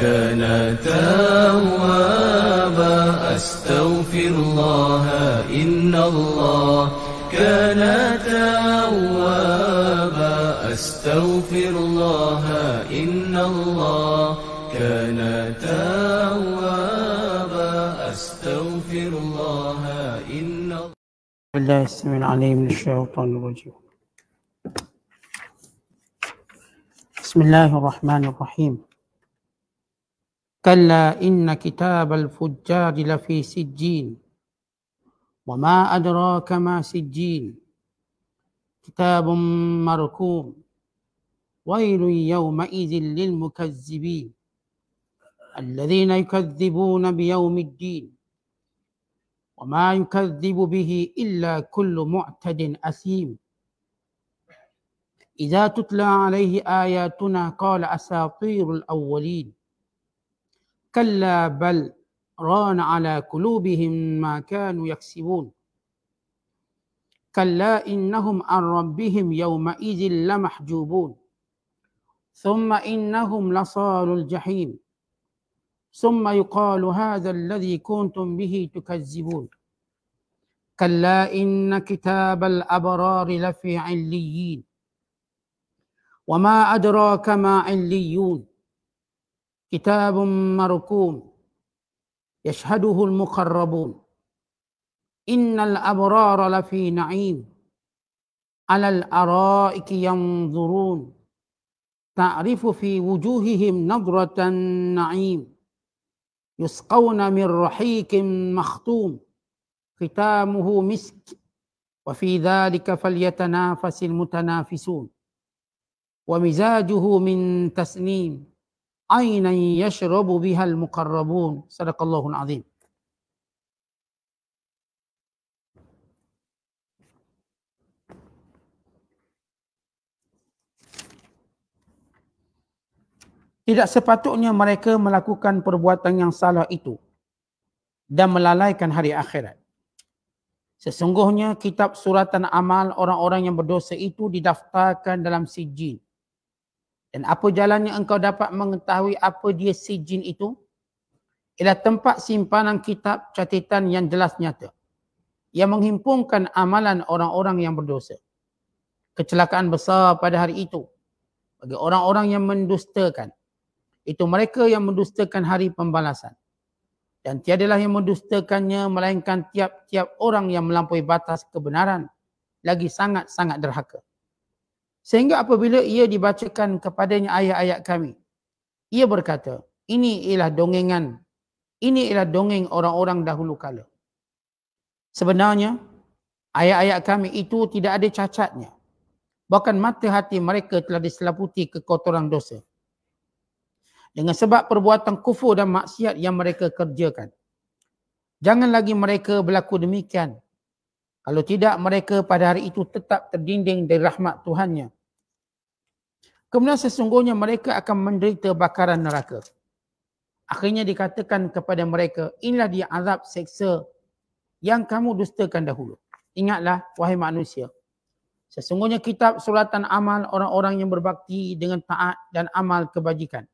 كان توابا أستغفر الله إن الله كان توابا أستغفر الله إن الله كان توابا أستغفر الله إن الله السميع العليم الشيطان الرجيم بسم الله الرحمن الرحيم كلا إن كتاب الفجار لفي سجين وما أدراك ما سجين كتاب مركوم ويل يومئذ للمكذبين الذين يكذبون بيوم الدين وما يكذب به إلا كل معتد أثيم إذا تتلى عليه آياتنا قال أساطير الأولين كلا بل ران على قلوبهم ما كانوا يكسبون كلا إنهم عن ربهم يومئذ لمحجوبون ثم إنهم لصال الجحيم ثم يقال هذا الذي كنتم به تكذبون كلا إن كتاب الأبرار لفي عليين وما أدراك ما عليون كتاب مركوم يشهده المقربون إن الأبرار لفي نعيم على الأرائك ينظرون تعرف في وجوههم نظرة النعيم يسقون من رحيق مختوم ختامه مسك وفي ذلك فليتنافس المتنافسون ومزاجه من تسنيم ainan yashrabu biha al-muqarrabun. Sadaqallahul azim. Tidak sepatutnya mereka melakukan perbuatan yang salah itu dan melalaikan hari akhirat. Sesungguhnya kitab suratan amal orang-orang yang berdosa itu didaftarkan dalam sijil. Dan apa jalannya engkau dapat mengetahui apa dia si jin itu? Ialah tempat simpanan kitab catatan yang jelas nyata. Yang menghimpunkan amalan orang-orang yang berdosa. Kecelakaan besar pada hari itu. Bagi orang-orang yang mendustakan. Itu mereka yang mendustakan hari pembalasan. Dan tiadalah yang mendustakannya melainkan tiap-tiap orang yang melampaui batas kebenaran. Lagi sangat-sangat derhaka. Sehingga apabila ia dibacakan kepadanya ayat-ayat kami, ia berkata, ini ialah dongengan, ini ialah dongeng orang-orang dahulu kala. Sebenarnya, ayat-ayat kami itu tidak ada cacatnya. Bahkan mata hati mereka telah diselaputi kekotoran dosa. Dengan sebab perbuatan kufur dan maksiat yang mereka kerjakan. Jangan lagi mereka berlaku demikian. Kalau tidak mereka pada hari itu tetap terdinding dari rahmat Tuhannya. Kemudian sesungguhnya mereka akan menderita bakaran neraka. Akhirnya dikatakan kepada mereka, inilah dia azab seksa yang kamu dustakan dahulu. Ingatlah, wahai manusia. Sesungguhnya kitab suratan amal orang-orang yang berbakti dengan taat dan amal kebajikan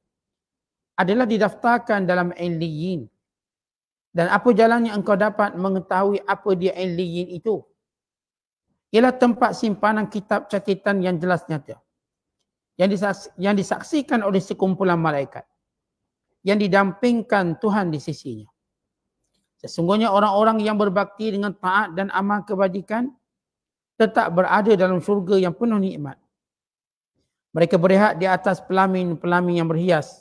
adalah didaftarkan dalam Aliyin. Dan apa jalannya engkau dapat mengetahui apa dia Aliyin itu? Ialah tempat simpanan kitab catatan yang jelas nyata yang disaksikan, yang disaksikan oleh sekumpulan malaikat yang didampingkan Tuhan di sisinya. Sesungguhnya orang-orang yang berbakti dengan taat dan amal kebajikan tetap berada dalam syurga yang penuh nikmat. Mereka berehat di atas pelamin-pelamin yang berhias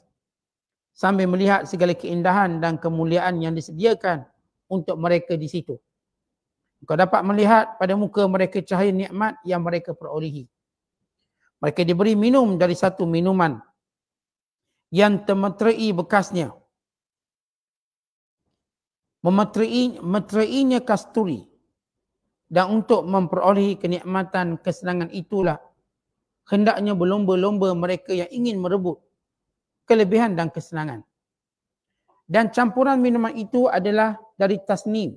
sambil melihat segala keindahan dan kemuliaan yang disediakan untuk mereka di situ. Kau dapat melihat pada muka mereka cahaya nikmat yang mereka perolehi. Mereka diberi minum dari satu minuman yang termeterai bekasnya. Memeterai, meterainya kasturi. Dan untuk memperolehi kenikmatan kesenangan itulah hendaknya berlomba-lomba mereka yang ingin merebut kelebihan dan kesenangan. Dan campuran minuman itu adalah dari tasnim.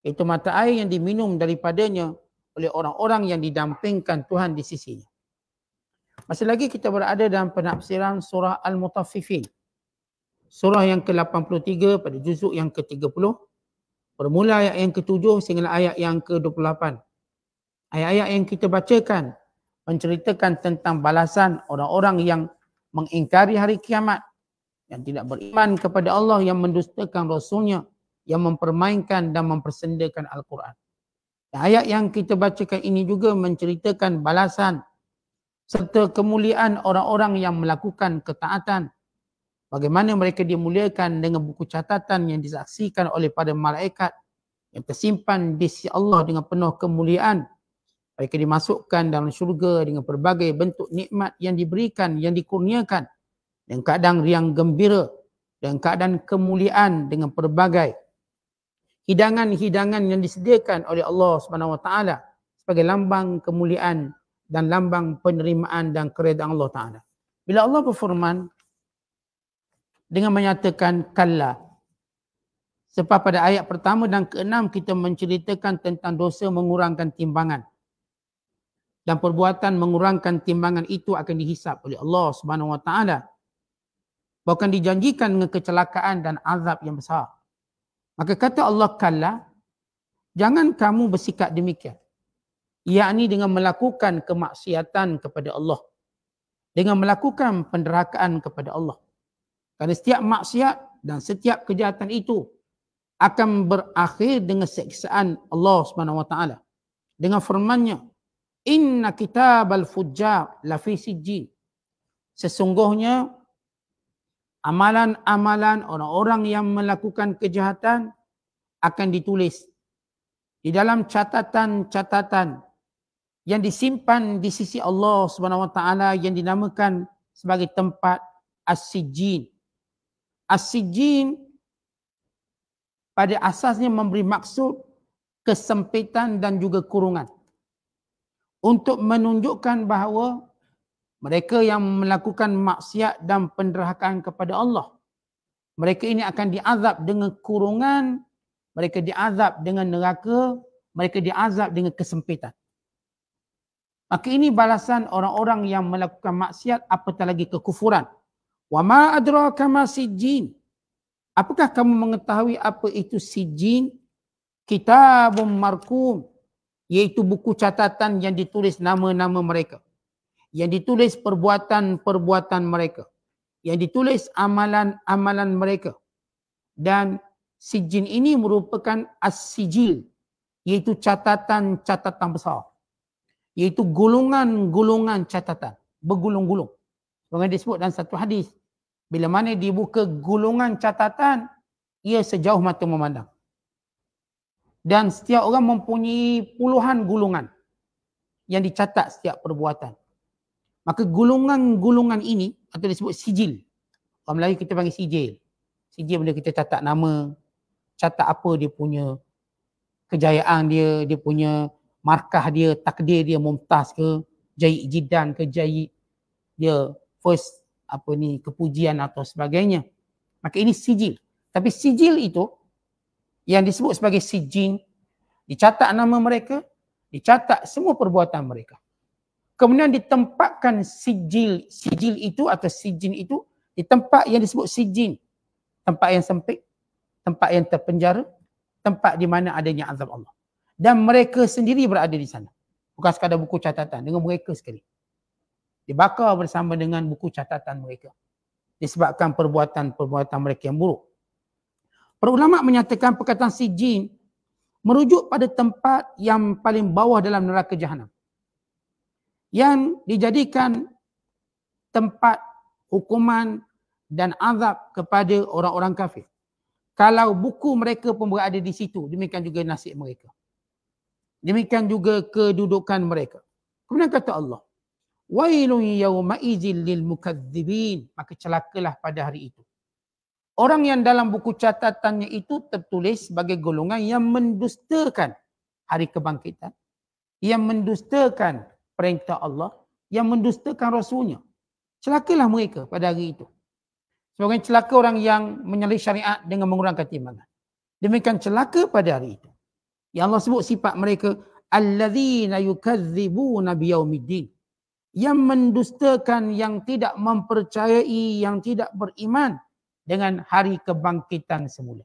Itu mata air yang diminum daripadanya oleh orang-orang yang didampingkan Tuhan di sisinya. Masih lagi kita berada dalam penafsiran surah Al-Mutaffifin. Surah yang ke-83 pada juzuk yang ke-30. Bermula ayat yang ke-7 sehingga ayat yang ke-28. Ayat-ayat yang kita bacakan menceritakan tentang balasan orang-orang yang mengingkari hari kiamat. Yang tidak beriman kepada Allah yang mendustakan Rasulnya. Yang mempermainkan dan mempersendakan Al-Quran. ayat yang kita bacakan ini juga menceritakan balasan serta kemuliaan orang-orang yang melakukan ketaatan. Bagaimana mereka dimuliakan dengan buku catatan yang disaksikan oleh para malaikat yang tersimpan di sisi Allah dengan penuh kemuliaan. Mereka dimasukkan dalam syurga dengan berbagai bentuk nikmat yang diberikan, yang dikurniakan. dengan keadaan riang gembira dan keadaan kemuliaan dengan berbagai hidangan-hidangan yang disediakan oleh Allah SWT sebagai lambang kemuliaan dan lambang penerimaan dan keredaan Allah Ta'ala. Bila Allah berfirman dengan menyatakan kalla. Sebab pada ayat pertama dan keenam kita menceritakan tentang dosa mengurangkan timbangan. Dan perbuatan mengurangkan timbangan itu akan dihisap oleh Allah Subhanahu Wa Ta'ala. Bahkan dijanjikan dengan kecelakaan dan azab yang besar. Maka kata Allah kalla, jangan kamu bersikap demikian. Ia yakni dengan melakukan kemaksiatan kepada Allah dengan melakukan penderhakaan kepada Allah kerana setiap maksiat dan setiap kejahatan itu akan berakhir dengan seksaan Allah Swt. dengan firman-Nya inna kitabal fujjar la lafi siji. sesungguhnya amalan-amalan orang-orang yang melakukan kejahatan akan ditulis di dalam catatan-catatan yang disimpan di sisi Allah Subhanahu wa taala yang dinamakan sebagai tempat as-sijin. As-sijin pada asasnya memberi maksud kesempitan dan juga kurungan. Untuk menunjukkan bahawa mereka yang melakukan maksiat dan penderhakaan kepada Allah. Mereka ini akan diazab dengan kurungan. Mereka diazab dengan neraka. Mereka diazab dengan kesempitan. Maka ini balasan orang-orang yang melakukan maksiat apatah lagi kekufuran. Wa ma adraka ma sijjin. Apakah kamu mengetahui apa itu sijjin? Kitabun markum. Iaitu buku catatan yang ditulis nama-nama mereka. Yang ditulis perbuatan-perbuatan mereka. Yang ditulis amalan-amalan mereka. Dan sijjin ini merupakan as-sijil. Iaitu catatan-catatan besar iaitu gulungan-gulungan catatan bergulung-gulung. Sebagaimana disebut dalam satu hadis, bila mana dibuka gulungan catatan, ia sejauh mata memandang. Dan setiap orang mempunyai puluhan gulungan yang dicatat setiap perbuatan. Maka gulungan-gulungan ini atau disebut sijil. Orang Melayu kita panggil sijil. Sijil bila kita catat nama, catat apa dia punya kejayaan dia, dia punya markah dia, takdir dia mumtaz ke, jahit jidan ke, jahit dia first apa ni kepujian atau sebagainya. Maka ini sijil. Tapi sijil itu yang disebut sebagai sijin, dicatat nama mereka, dicatat semua perbuatan mereka. Kemudian ditempatkan sijil sijil itu atau sijin itu di tempat yang disebut sijin. Tempat yang sempit, tempat yang terpenjara, tempat di mana adanya azab Allah dan mereka sendiri berada di sana. Bukan sekadar buku catatan, dengan mereka sekali. Dibakar bersama dengan buku catatan mereka. Disebabkan perbuatan-perbuatan mereka yang buruk. Para menyatakan perkataan si jin merujuk pada tempat yang paling bawah dalam neraka jahanam. Yang dijadikan tempat hukuman dan azab kepada orang-orang kafir. Kalau buku mereka pun berada di situ, demikian juga nasib mereka. Demikian juga kedudukan mereka. Kemudian kata Allah. Wailun yawma izin lil mukadzibin. Maka celakalah pada hari itu. Orang yang dalam buku catatannya itu tertulis sebagai golongan yang mendustakan hari kebangkitan. Yang mendustakan perintah Allah. Yang mendustakan Rasulnya. Celakalah mereka pada hari itu. Sebagai celaka orang yang menyalahi syariat dengan mengurangkan timbangan. Demikian celaka pada hari itu. Yang Allah sebut sifat mereka alladzina yukadzibuna biyaumiddin. Yang mendustakan yang tidak mempercayai yang tidak beriman dengan hari kebangkitan semula.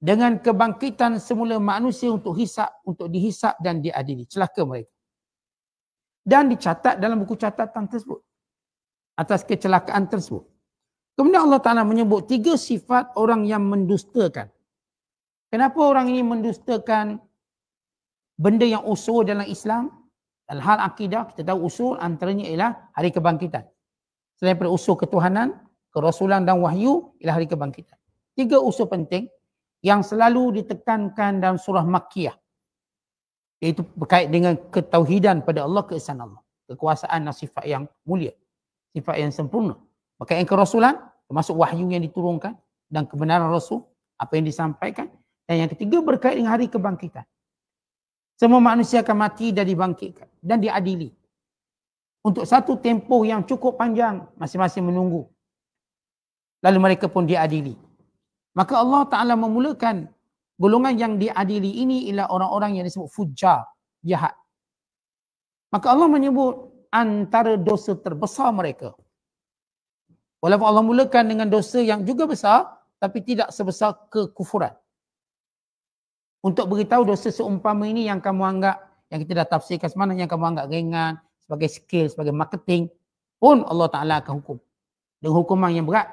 Dengan kebangkitan semula manusia untuk hisap, untuk dihisap dan diadili. Celaka mereka. Dan dicatat dalam buku catatan tersebut. Atas kecelakaan tersebut. Kemudian Allah Ta'ala menyebut tiga sifat orang yang mendustakan. Kenapa orang ini mendustakan benda yang usul dalam Islam? Al hal akidah, kita tahu usul antaranya ialah hari kebangkitan. Selain daripada usul ketuhanan, kerasulan dan wahyu ialah hari kebangkitan. Tiga usul penting yang selalu ditekankan dalam surah Makkiyah. Iaitu berkait dengan ketauhidan pada Allah, keesaan Allah. Kekuasaan dan sifat yang mulia. Sifat yang sempurna. Berkait dengan kerasulan, termasuk wahyu yang diturunkan dan kebenaran Rasul, apa yang disampaikan. Dan yang ketiga berkait dengan hari kebangkitan. Semua manusia akan mati dan dibangkitkan dan diadili. Untuk satu tempoh yang cukup panjang masing-masing menunggu. Lalu mereka pun diadili. Maka Allah Ta'ala memulakan golongan yang diadili ini ialah orang-orang yang disebut fujar, jahat. Maka Allah menyebut antara dosa terbesar mereka. Walaupun Allah mulakan dengan dosa yang juga besar tapi tidak sebesar kekufuran untuk beritahu dosa seumpama ini yang kamu anggap yang kita dah tafsirkan semalam yang kamu anggap ringan sebagai skill sebagai marketing pun Allah Taala akan hukum dengan hukuman yang berat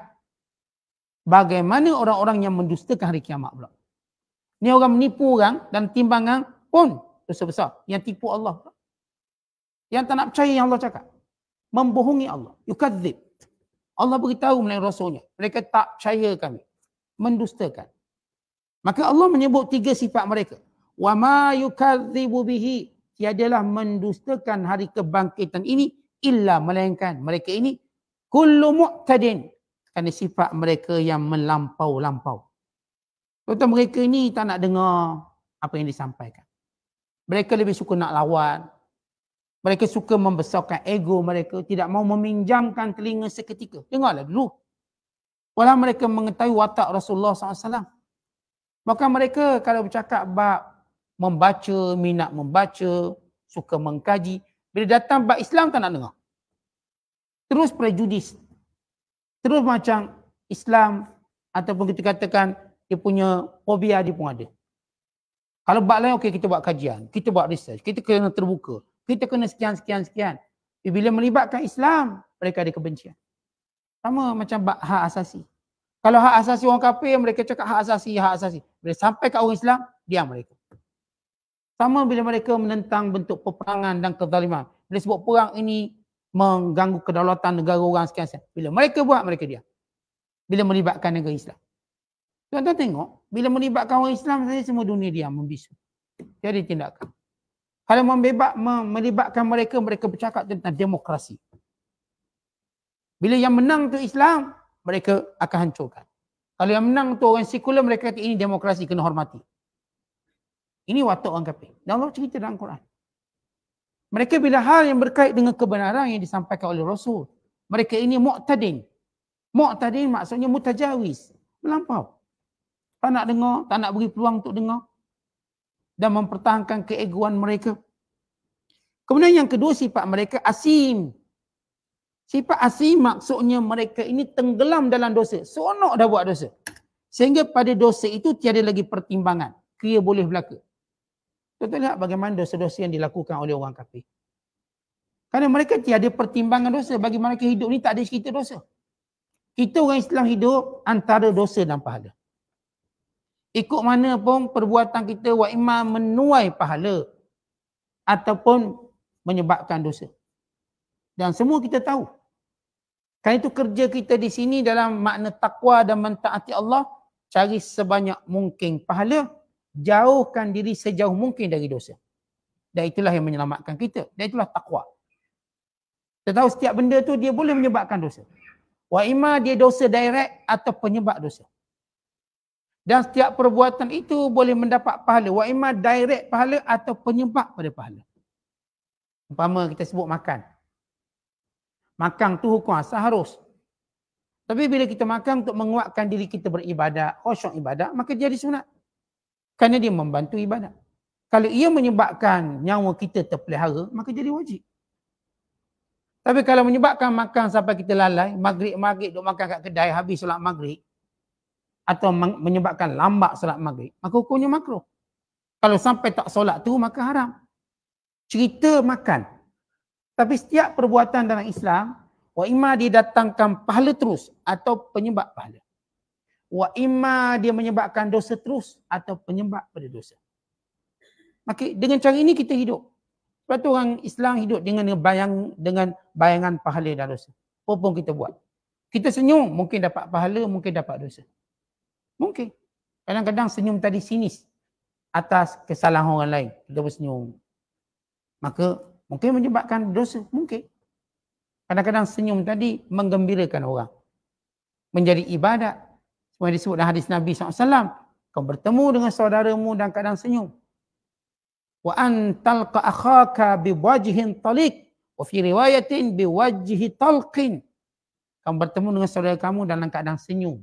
bagaimana orang-orang yang mendustakan hari kiamat pula ni orang menipu orang dan timbangan pun dosa besar yang tipu Allah pula. yang tak nak percaya yang Allah cakap membohongi Allah yukadzib Allah beritahu melalui rasulnya mereka tak percaya kami mendustakan Maka Allah menyebut tiga sifat mereka. Wa ma yukadzibu bihi tiadalah mendustakan hari kebangkitan ini illa melainkan mereka ini kullu mu'tadin kerana sifat mereka yang melampau-lampau. tuan mereka ini tak nak dengar apa yang disampaikan. Mereka lebih suka nak lawan. Mereka suka membesarkan ego mereka. Tidak mau meminjamkan telinga seketika. Dengarlah dulu. Walau mereka mengetahui watak Rasulullah SAW. Maka mereka kalau bercakap bab membaca, minat membaca, suka mengkaji, bila datang bab Islam tak nak dengar. Terus prejudis. Terus macam Islam ataupun kita katakan dia punya fobia dia pun ada. Kalau bab lain, okey kita buat kajian, kita buat research, kita kena terbuka, kita kena sekian-sekian-sekian. Bila melibatkan Islam, mereka ada kebencian. Sama macam bab hak asasi. Kalau hak asasi orang kafir, mereka cakap hak asasi, hak asasi. Bila sampai kat orang Islam, diam mereka. Sama bila mereka menentang bentuk peperangan dan kezaliman. Bila sebut perang ini mengganggu kedaulatan negara orang sekian-sekian. Bila mereka buat, mereka diam. Bila melibatkan negara Islam. Tuan-tuan tengok, bila melibatkan orang Islam saya semua dunia diam, membisu. Jadi tindakan. Kalau membebak, melibatkan mereka, mereka bercakap tentang demokrasi. Bila yang menang tu Islam, mereka akan hancurkan. Kalau yang menang tu orang sekular, mereka kata ini demokrasi, kena hormati. Ini watak orang kafir. Dan Allah cerita dalam Quran. Mereka bila hal yang berkait dengan kebenaran yang disampaikan oleh Rasul, mereka ini mu'tadin. Mu'tadin maksudnya mutajawiz, Melampau. Tak nak dengar, tak nak beri peluang untuk dengar. Dan mempertahankan keeguan mereka. Kemudian yang kedua sifat mereka asim. Sifat asli maksudnya mereka ini tenggelam dalam dosa. Seronok dah buat dosa. Sehingga pada dosa itu tiada lagi pertimbangan. Kira boleh berlaku. tuan lihat bagaimana dosa-dosa yang dilakukan oleh orang kafir. Kerana mereka tiada pertimbangan dosa. Bagi mereka hidup ni tak ada cerita dosa. Kita orang Islam hidup antara dosa dan pahala. Ikut mana pun perbuatan kita wa imam menuai pahala ataupun menyebabkan dosa. Dan semua kita tahu Kan itu kerja kita di sini dalam makna takwa dan mentaati Allah. Cari sebanyak mungkin pahala. Jauhkan diri sejauh mungkin dari dosa. Dan itulah yang menyelamatkan kita. Dan itulah takwa. Kita tahu setiap benda tu dia boleh menyebabkan dosa. Wa ima dia dosa direct atau penyebab dosa. Dan setiap perbuatan itu boleh mendapat pahala. Wa ima direct pahala atau penyebab pada pahala. Umpama kita sebut makan. Makan tu hukum asal harus. Tapi bila kita makan untuk menguatkan diri kita beribadah, khusyuk ibadah, maka dia jadi sunat. Kerana dia membantu ibadah. Kalau ia menyebabkan nyawa kita terpelihara, maka jadi wajib. Tapi kalau menyebabkan makan sampai kita lalai, maghrib-maghrib duk makan kat kedai habis solat maghrib, atau menyebabkan lambat solat maghrib, maka hukumnya makruh. Kalau sampai tak solat tu, maka haram. Cerita makan, tapi setiap perbuatan dalam Islam, wa imma dia datangkan pahala terus atau penyebab pahala. Wa imma dia menyebabkan dosa terus atau penyebab pada dosa. Maka dengan cara ini kita hidup. Sebab tu orang Islam hidup dengan bayang dengan bayangan pahala dan dosa. Apa pun kita buat. Kita senyum mungkin dapat pahala, mungkin dapat dosa. Mungkin. Kadang-kadang senyum tadi sinis atas kesalahan orang lain. Kita bersenyum. Maka Mungkin menyebabkan dosa. Mungkin. Kadang-kadang senyum tadi menggembirakan orang. Menjadi ibadat. Semua disebut dalam hadis Nabi SAW. Kau bertemu dengan saudaramu dan kadang senyum. Wa antalqa akhaka biwajihin talik. Wa fi riwayatin biwajihi talqin. Kau bertemu dengan saudara kamu dalam kadang senyum.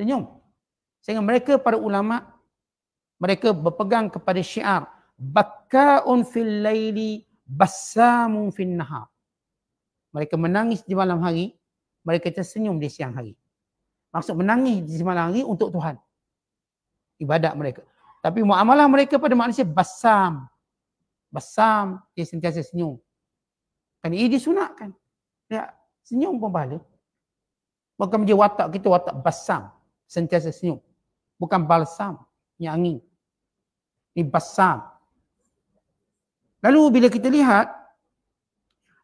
Senyum. Sehingga mereka para ulama' mereka berpegang kepada syiar bakkaun fil laili bassamun fil nahar mereka menangis di malam hari mereka tersenyum di siang hari maksud menangis di malam hari untuk Tuhan ibadat mereka tapi muamalah mereka pada manusia bassam basam, dia sentiasa senyum kan ini disunatkan ya senyum pun pahala Bukan menjadi watak kita, watak basam. Sentiasa senyum. Bukan balsam. Ini angin. Ini basam. Lalu bila kita lihat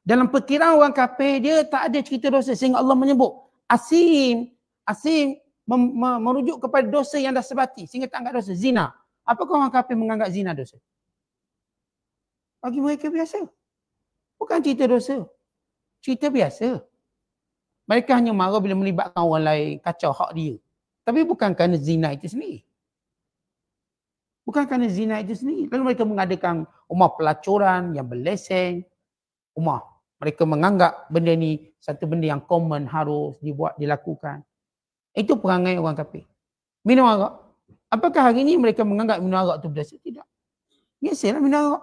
dalam perkiraan orang kafir dia tak ada cerita dosa sehingga Allah menyebut asim asim mem, mem, merujuk kepada dosa yang dah sebati sehingga tak anggap dosa zina. Apakah orang kafir menganggap zina dosa? Bagi mereka biasa. Bukan cerita dosa. Cerita biasa. Mereka hanya marah bila melibatkan orang lain kacau hak dia. Tapi bukan kerana zina itu sendiri. Bukan kerana zina itu sendiri. Lalu mereka mengadakan rumah pelacuran yang berleseng. Rumah. Mereka menganggap benda ni satu benda yang common harus dibuat, dilakukan. Itu perangai orang kafir. Minum arak. Apakah hari ini mereka menganggap minum arak itu berdasar? Tidak. Biasalah minum arak.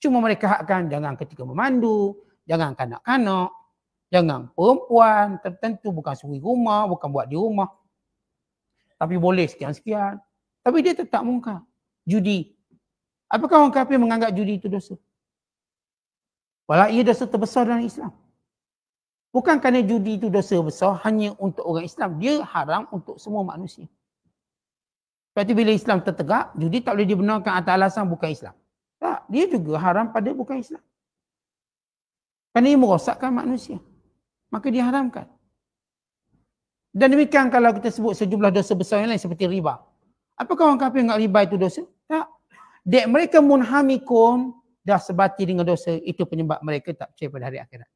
Cuma mereka hakkan jangan ketika memandu, jangan kanak-kanak, jangan perempuan tertentu bukan suri rumah, bukan buat di rumah. Tapi boleh sekian-sekian. Tapi dia tetap mungkar. Judi. Apakah orang kafir menganggap judi itu dosa? Walau ia dosa terbesar dalam Islam. Bukan kerana judi itu dosa besar hanya untuk orang Islam. Dia haram untuk semua manusia. Berarti bila Islam tertegak, judi tak boleh dibenarkan atas alasan bukan Islam. Tak, dia juga haram pada bukan Islam. Kerana ia merosakkan manusia. Maka diharamkan. Dan demikian kalau kita sebut sejumlah dosa besar yang lain seperti riba. Apakah orang kafir nak riba itu dosa? Tak. Dek mereka munhamikum dah sebati dengan dosa. Itu penyebab mereka tak percaya pada hari akhirat.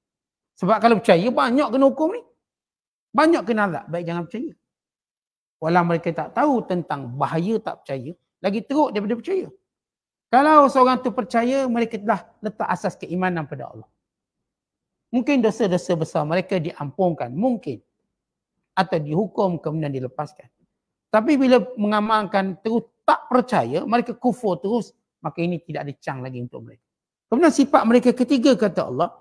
Sebab kalau percaya banyak kena hukum ni. Banyak kena azab. Baik jangan percaya. Walau mereka tak tahu tentang bahaya tak percaya. Lagi teruk daripada percaya. Kalau seorang tu percaya mereka telah letak asas keimanan pada Allah. Mungkin dosa-dosa besar mereka diampungkan. Mungkin. Atau dihukum kemudian dilepaskan. Tapi bila mengamalkan terus tak percaya, mereka kufur terus, maka ini tidak ada cang lagi untuk mereka. Kemudian sifat mereka ketiga kata Allah,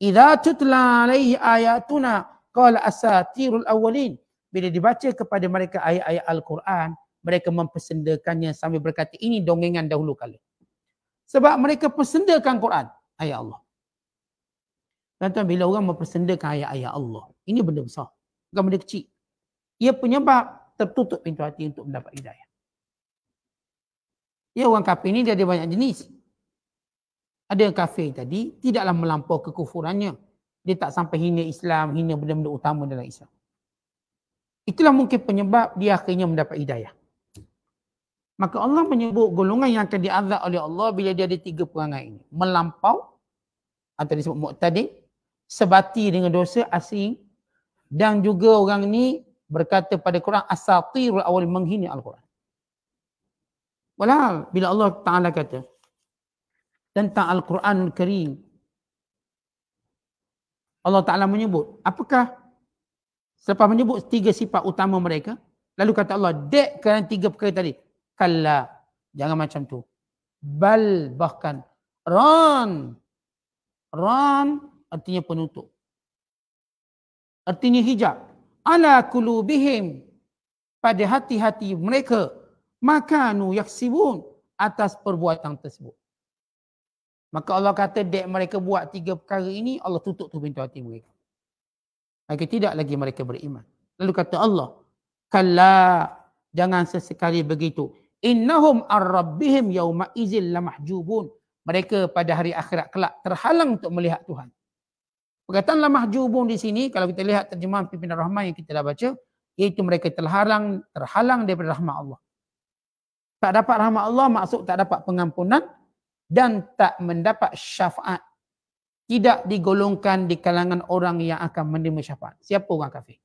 "Idza tutla alaihi ayatuna qala asatirul awwalin." Bila dibaca kepada mereka ayat-ayat Al-Quran, mereka mempersendakannya sambil berkata, "Ini dongengan dahulu kala." Sebab mereka persendakan Quran, ayat Allah. tuan bila orang mempersendakan ayat-ayat Allah, ini benda besar. Bukan benda kecil. Ia penyebab tertutup pintu hati untuk mendapat hidayah. Ya orang kafir ni dia ada banyak jenis. Ada yang kafir tadi tidaklah melampau kekufurannya. Dia tak sampai hina Islam, hina benda-benda utama dalam Islam. Itulah mungkin penyebab dia akhirnya mendapat hidayah. Maka Allah menyebut golongan yang akan diazab oleh Allah bila dia ada tiga perangai ini. Melampau atau disebut muqtadi, sebati dengan dosa asing dan juga orang ni berkata pada Quran asatirul awal menghina Al-Quran. Walau bila Allah Ta'ala kata tentang Al-Quran Al-Karim Allah Ta'ala menyebut apakah selepas menyebut tiga sifat utama mereka lalu kata Allah dek kerana tiga perkara tadi kalla jangan macam tu bal bahkan ran ran artinya penutup artinya hijab ala kulubihim pada hati-hati mereka maka nu yaksibun atas perbuatan tersebut. Maka Allah kata dek mereka buat tiga perkara ini Allah tutup tu pintu hati mereka. Maka tidak lagi mereka beriman. Lalu kata Allah, kalla jangan sesekali begitu. Innahum ar-rabbihim yawma izil lamahjubun. Mereka pada hari akhirat kelak terhalang untuk melihat Tuhan. Perkataan la mahjubun di sini kalau kita lihat terjemahan pimpinan rahmat yang kita dah baca iaitu mereka terhalang terhalang daripada rahmat Allah. Tak dapat rahmat Allah maksud tak dapat pengampunan dan tak mendapat syafaat. Tidak digolongkan di kalangan orang yang akan menerima syafaat. Siapa orang kafir?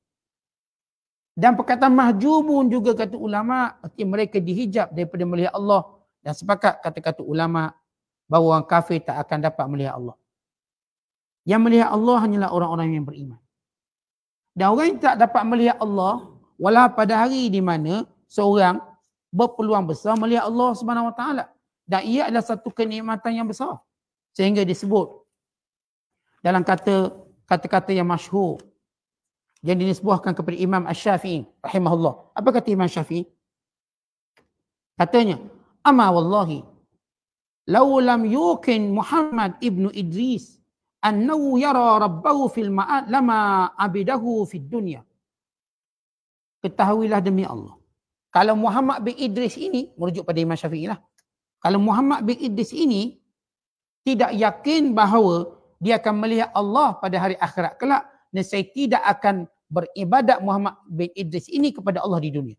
Dan perkataan mahjubun juga kata ulama, okay, mereka dihijab daripada melihat Allah dan sepakat kata-kata ulama bahawa orang kafir tak akan dapat melihat Allah. Yang melihat Allah hanyalah orang-orang yang beriman. Dan orang yang tak dapat melihat Allah walau pada hari di mana seorang berpeluang besar melihat Allah Subhanahu Wa Taala dan ia adalah satu kenikmatan yang besar sehingga disebut dalam kata kata yang masyhur yang dinisbahkan kepada Imam ash syafii rahimahullah. Apa kata Imam ash Syafi'i? Katanya, "Ama wallahi law lam yuqin Muhammad ibnu Idris annahu yara rabbahu fil ma'at lama abidahu fid dunya ketahuilah demi Allah kalau Muhammad bin Idris ini merujuk pada Imam Syafi'i lah kalau Muhammad bin Idris ini tidak yakin bahawa dia akan melihat Allah pada hari akhirat kelak nescaya tidak akan beribadat Muhammad bin Idris ini kepada Allah di dunia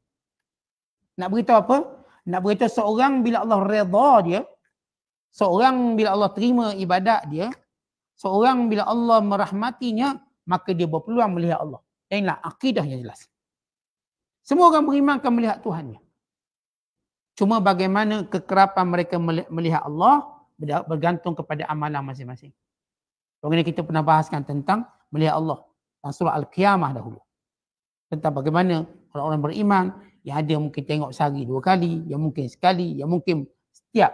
nak beritahu apa nak beritahu seorang bila Allah redha dia seorang bila Allah terima ibadat dia Seorang bila Allah merahmatinya, maka dia berpeluang melihat Allah. Inilah akidah yang jelas. Semua orang beriman akan melihat Tuhannya. Cuma bagaimana kekerapan mereka melihat Allah bergantung kepada amalan masing-masing. Sebab ini kita pernah bahaskan tentang melihat Allah. Dalam surah Al-Qiyamah dahulu. Tentang bagaimana orang-orang beriman yang ada mungkin tengok sehari dua kali, yang mungkin sekali, yang mungkin setiap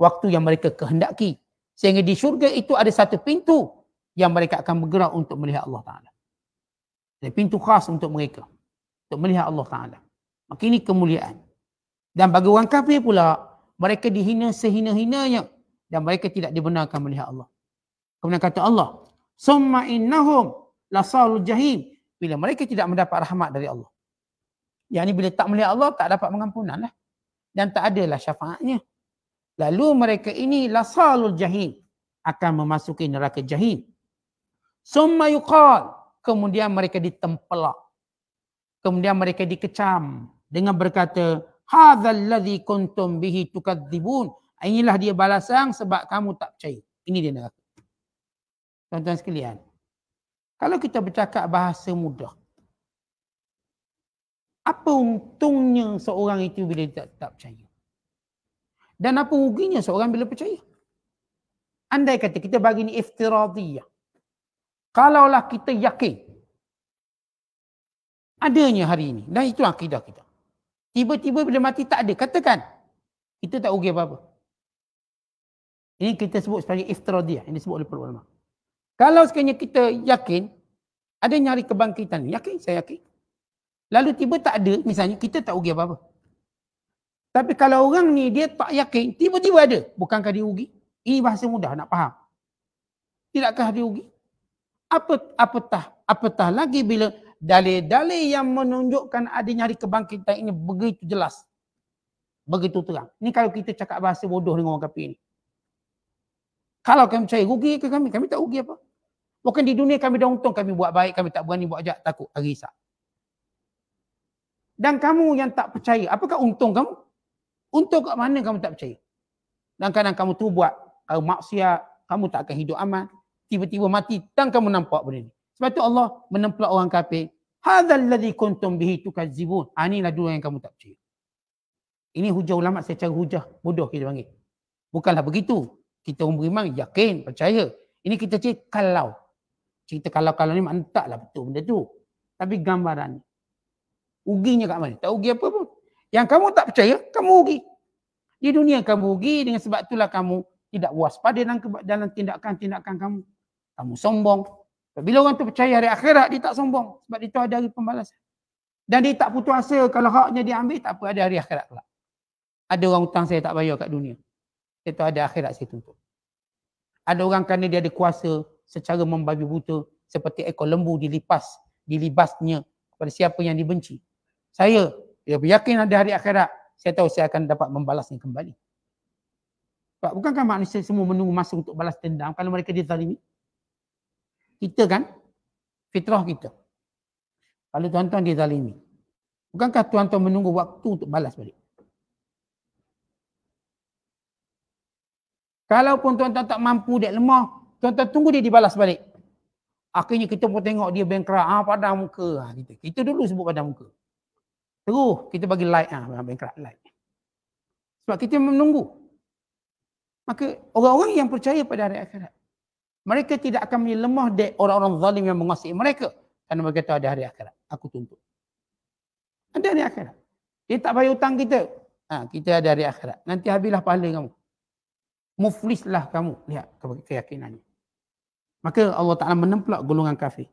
waktu yang mereka kehendaki Sehingga di syurga itu ada satu pintu yang mereka akan bergerak untuk melihat Allah Ta'ala. Ada pintu khas untuk mereka. Untuk melihat Allah Ta'ala. Maka ini kemuliaan. Dan bagi orang kafir pula, mereka dihina sehina-hinanya. Dan mereka tidak dibenarkan melihat Allah. Kemudian kata Allah, Summa innahum lasalu jahim. Bila mereka tidak mendapat rahmat dari Allah. Yang ini bila tak melihat Allah, tak dapat pengampunan lah. Dan tak adalah syafaatnya. Lalu mereka ini lasalul jahim akan memasuki neraka jahim. Summa yuqal. Kemudian mereka ditempelak. Kemudian mereka dikecam dengan berkata, Hadzal ladzi kuntum bihi tukadzibun. Ah, inilah dia balasan sebab kamu tak percaya. Ini dia neraka. Tuan-tuan sekalian. Kalau kita bercakap bahasa mudah. Apa untungnya seorang itu bila dia tak, tak percaya? Dan apa ruginya seorang bila percaya? Andai kata kita bagi ni iftiradiyah. Kalaulah kita yakin adanya hari ini dan itu akidah kita. Tiba-tiba bila mati tak ada, katakan kita tak rugi apa-apa. Ini kita sebut sebagai iftiradiyah Ini disebut oleh para ulama. Kalau sekiranya kita yakin adanya hari kebangkitan, yakin saya yakin. Lalu tiba tak ada, misalnya kita tak rugi apa-apa. Tapi kalau orang ni dia tak yakin, tiba-tiba ada. Bukankah dia ugi? Ini bahasa mudah nak faham. Tidakkah dia ugi? Apa, apatah, apatah lagi bila dalil-dalil yang menunjukkan adanya hari kebangkitan ini begitu jelas. Begitu terang. Ini kalau kita cakap bahasa bodoh dengan orang kapi ini. Kalau kami percaya rugi ke kami? Kami tak rugi apa? Bukan di dunia kami dah untung kami buat baik, kami tak berani buat jahat, takut, risak. Dan kamu yang tak percaya, apakah untung kamu? Untuk kat mana kamu tak percaya? Dan kadang kamu tu buat uh, maksiat, kamu tak akan hidup aman. Tiba-tiba mati, tang kamu nampak benda ni. Sebab tu Allah menemplak orang kafir. Hadha alladhi kuntum bihi tukadzibun. Ha, ah, inilah dua yang kamu tak percaya. Ini hujah ulama saya cari hujah bodoh kita panggil. Bukanlah begitu. Kita orang beriman, yakin, percaya. Ini kita cakap kalau. Cerita kalau-kalau ni maknanya taklah betul benda tu. Tapi gambaran ni. Uginya kat mana? Tak ugi apa pun. Yang kamu tak percaya, kamu rugi. Di dunia kamu rugi dengan sebab itulah kamu tidak waspada dalam dalam tindakan-tindakan kamu. Kamu sombong. Bila orang tu percaya hari akhirat dia tak sombong sebab itu ada hari pembalasan. Dan dia tak putus asa kalau haknya dia ambil tak apa ada hari akhirat kelak. Ada orang hutang saya tak bayar kat dunia. Itu ada akhirat saya tuntut. Ada orang kerana dia ada kuasa secara membabi buta seperti ekor lembu dilipas, dilibasnya kepada siapa yang dibenci. Saya, dia yakin ada hari akhirat, saya tahu saya akan dapat membalasnya kembali. Sebab bukankah manusia semua menunggu masa untuk balas dendam kalau mereka dizalimi? Kita kan? Fitrah kita. Kalau tuan-tuan dizalimi. Bukankah tuan-tuan menunggu waktu untuk balas balik? Kalau pun tuan-tuan tak mampu, dia lemah. Tuan-tuan tunggu dia dibalas balik. Akhirnya kita pun tengok dia bankrupt. Ah, padam muka. Ah, itu dulu sebut padam muka. Teruh kita bagi like ah bang bangkrut like. Sebab kita menunggu. Maka orang-orang yang percaya pada hari akhirat mereka tidak akan menjadi lemah dek orang-orang zalim yang mengasihi mereka. Kerana mereka tahu ada hari akhirat. Aku tuntut. Ada hari akhirat. Dia tak bayar hutang kita. Ha, kita ada hari akhirat. Nanti habislah pahala kamu. Muflislah kamu. Lihat keyakinannya. Maka Allah Ta'ala menemplak golongan kafir.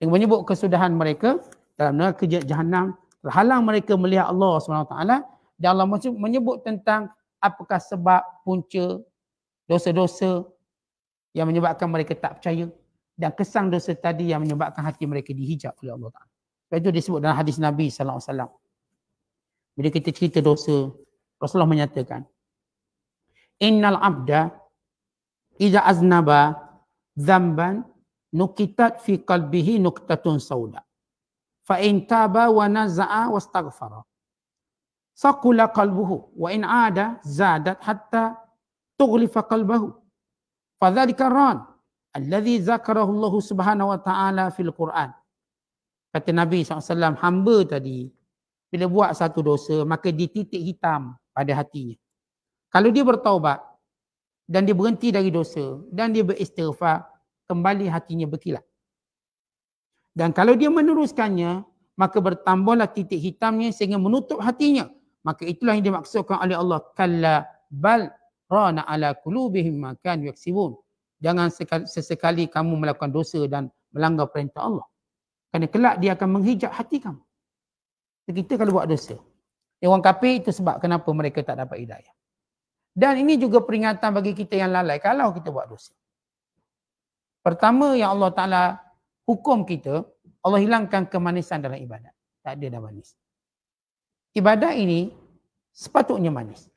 Yang menyebut kesudahan mereka dalam kerja jahannam terhalang mereka melihat Allah SWT dan Allah menyebut tentang apakah sebab punca dosa-dosa yang menyebabkan mereka tak percaya dan kesan dosa tadi yang menyebabkan hati mereka dihijab oleh Allah Taala. Sebab itu disebut dalam hadis Nabi sallallahu alaihi wasallam. Bila kita cerita dosa, Rasulullah menyatakan, "Innal abda idza aznaba Zamban nukitat fi qalbihi nuqtatun sauda." fa in taba wa naza'a wastaghfara saqula qalbuhu wa in ada zadat hatta tughlifa qalbuhu fa dhalika ran alladhi zakarahu Allah subhanahu wa ta'ala fil Quran kata Nabi SAW hamba tadi bila buat satu dosa maka di titik hitam pada hatinya kalau dia bertaubat dan dia berhenti dari dosa dan dia beristighfar kembali hatinya berkilat dan kalau dia meneruskannya, maka bertambahlah titik hitamnya sehingga menutup hatinya. Maka itulah yang dimaksudkan oleh Allah. Kalla bal rana ala kulubihim makan yaksibun. Jangan sesekali kamu melakukan dosa dan melanggar perintah Allah. Kerana kelak dia akan menghijab hati kamu. Kita kalau buat dosa. Yang orang kafir itu sebab kenapa mereka tak dapat hidayah. Dan ini juga peringatan bagi kita yang lalai kalau kita buat dosa. Pertama yang Allah Ta'ala hukum kita, Allah hilangkan kemanisan dalam ibadat. Tak ada dah manis. Ibadat ini sepatutnya manis.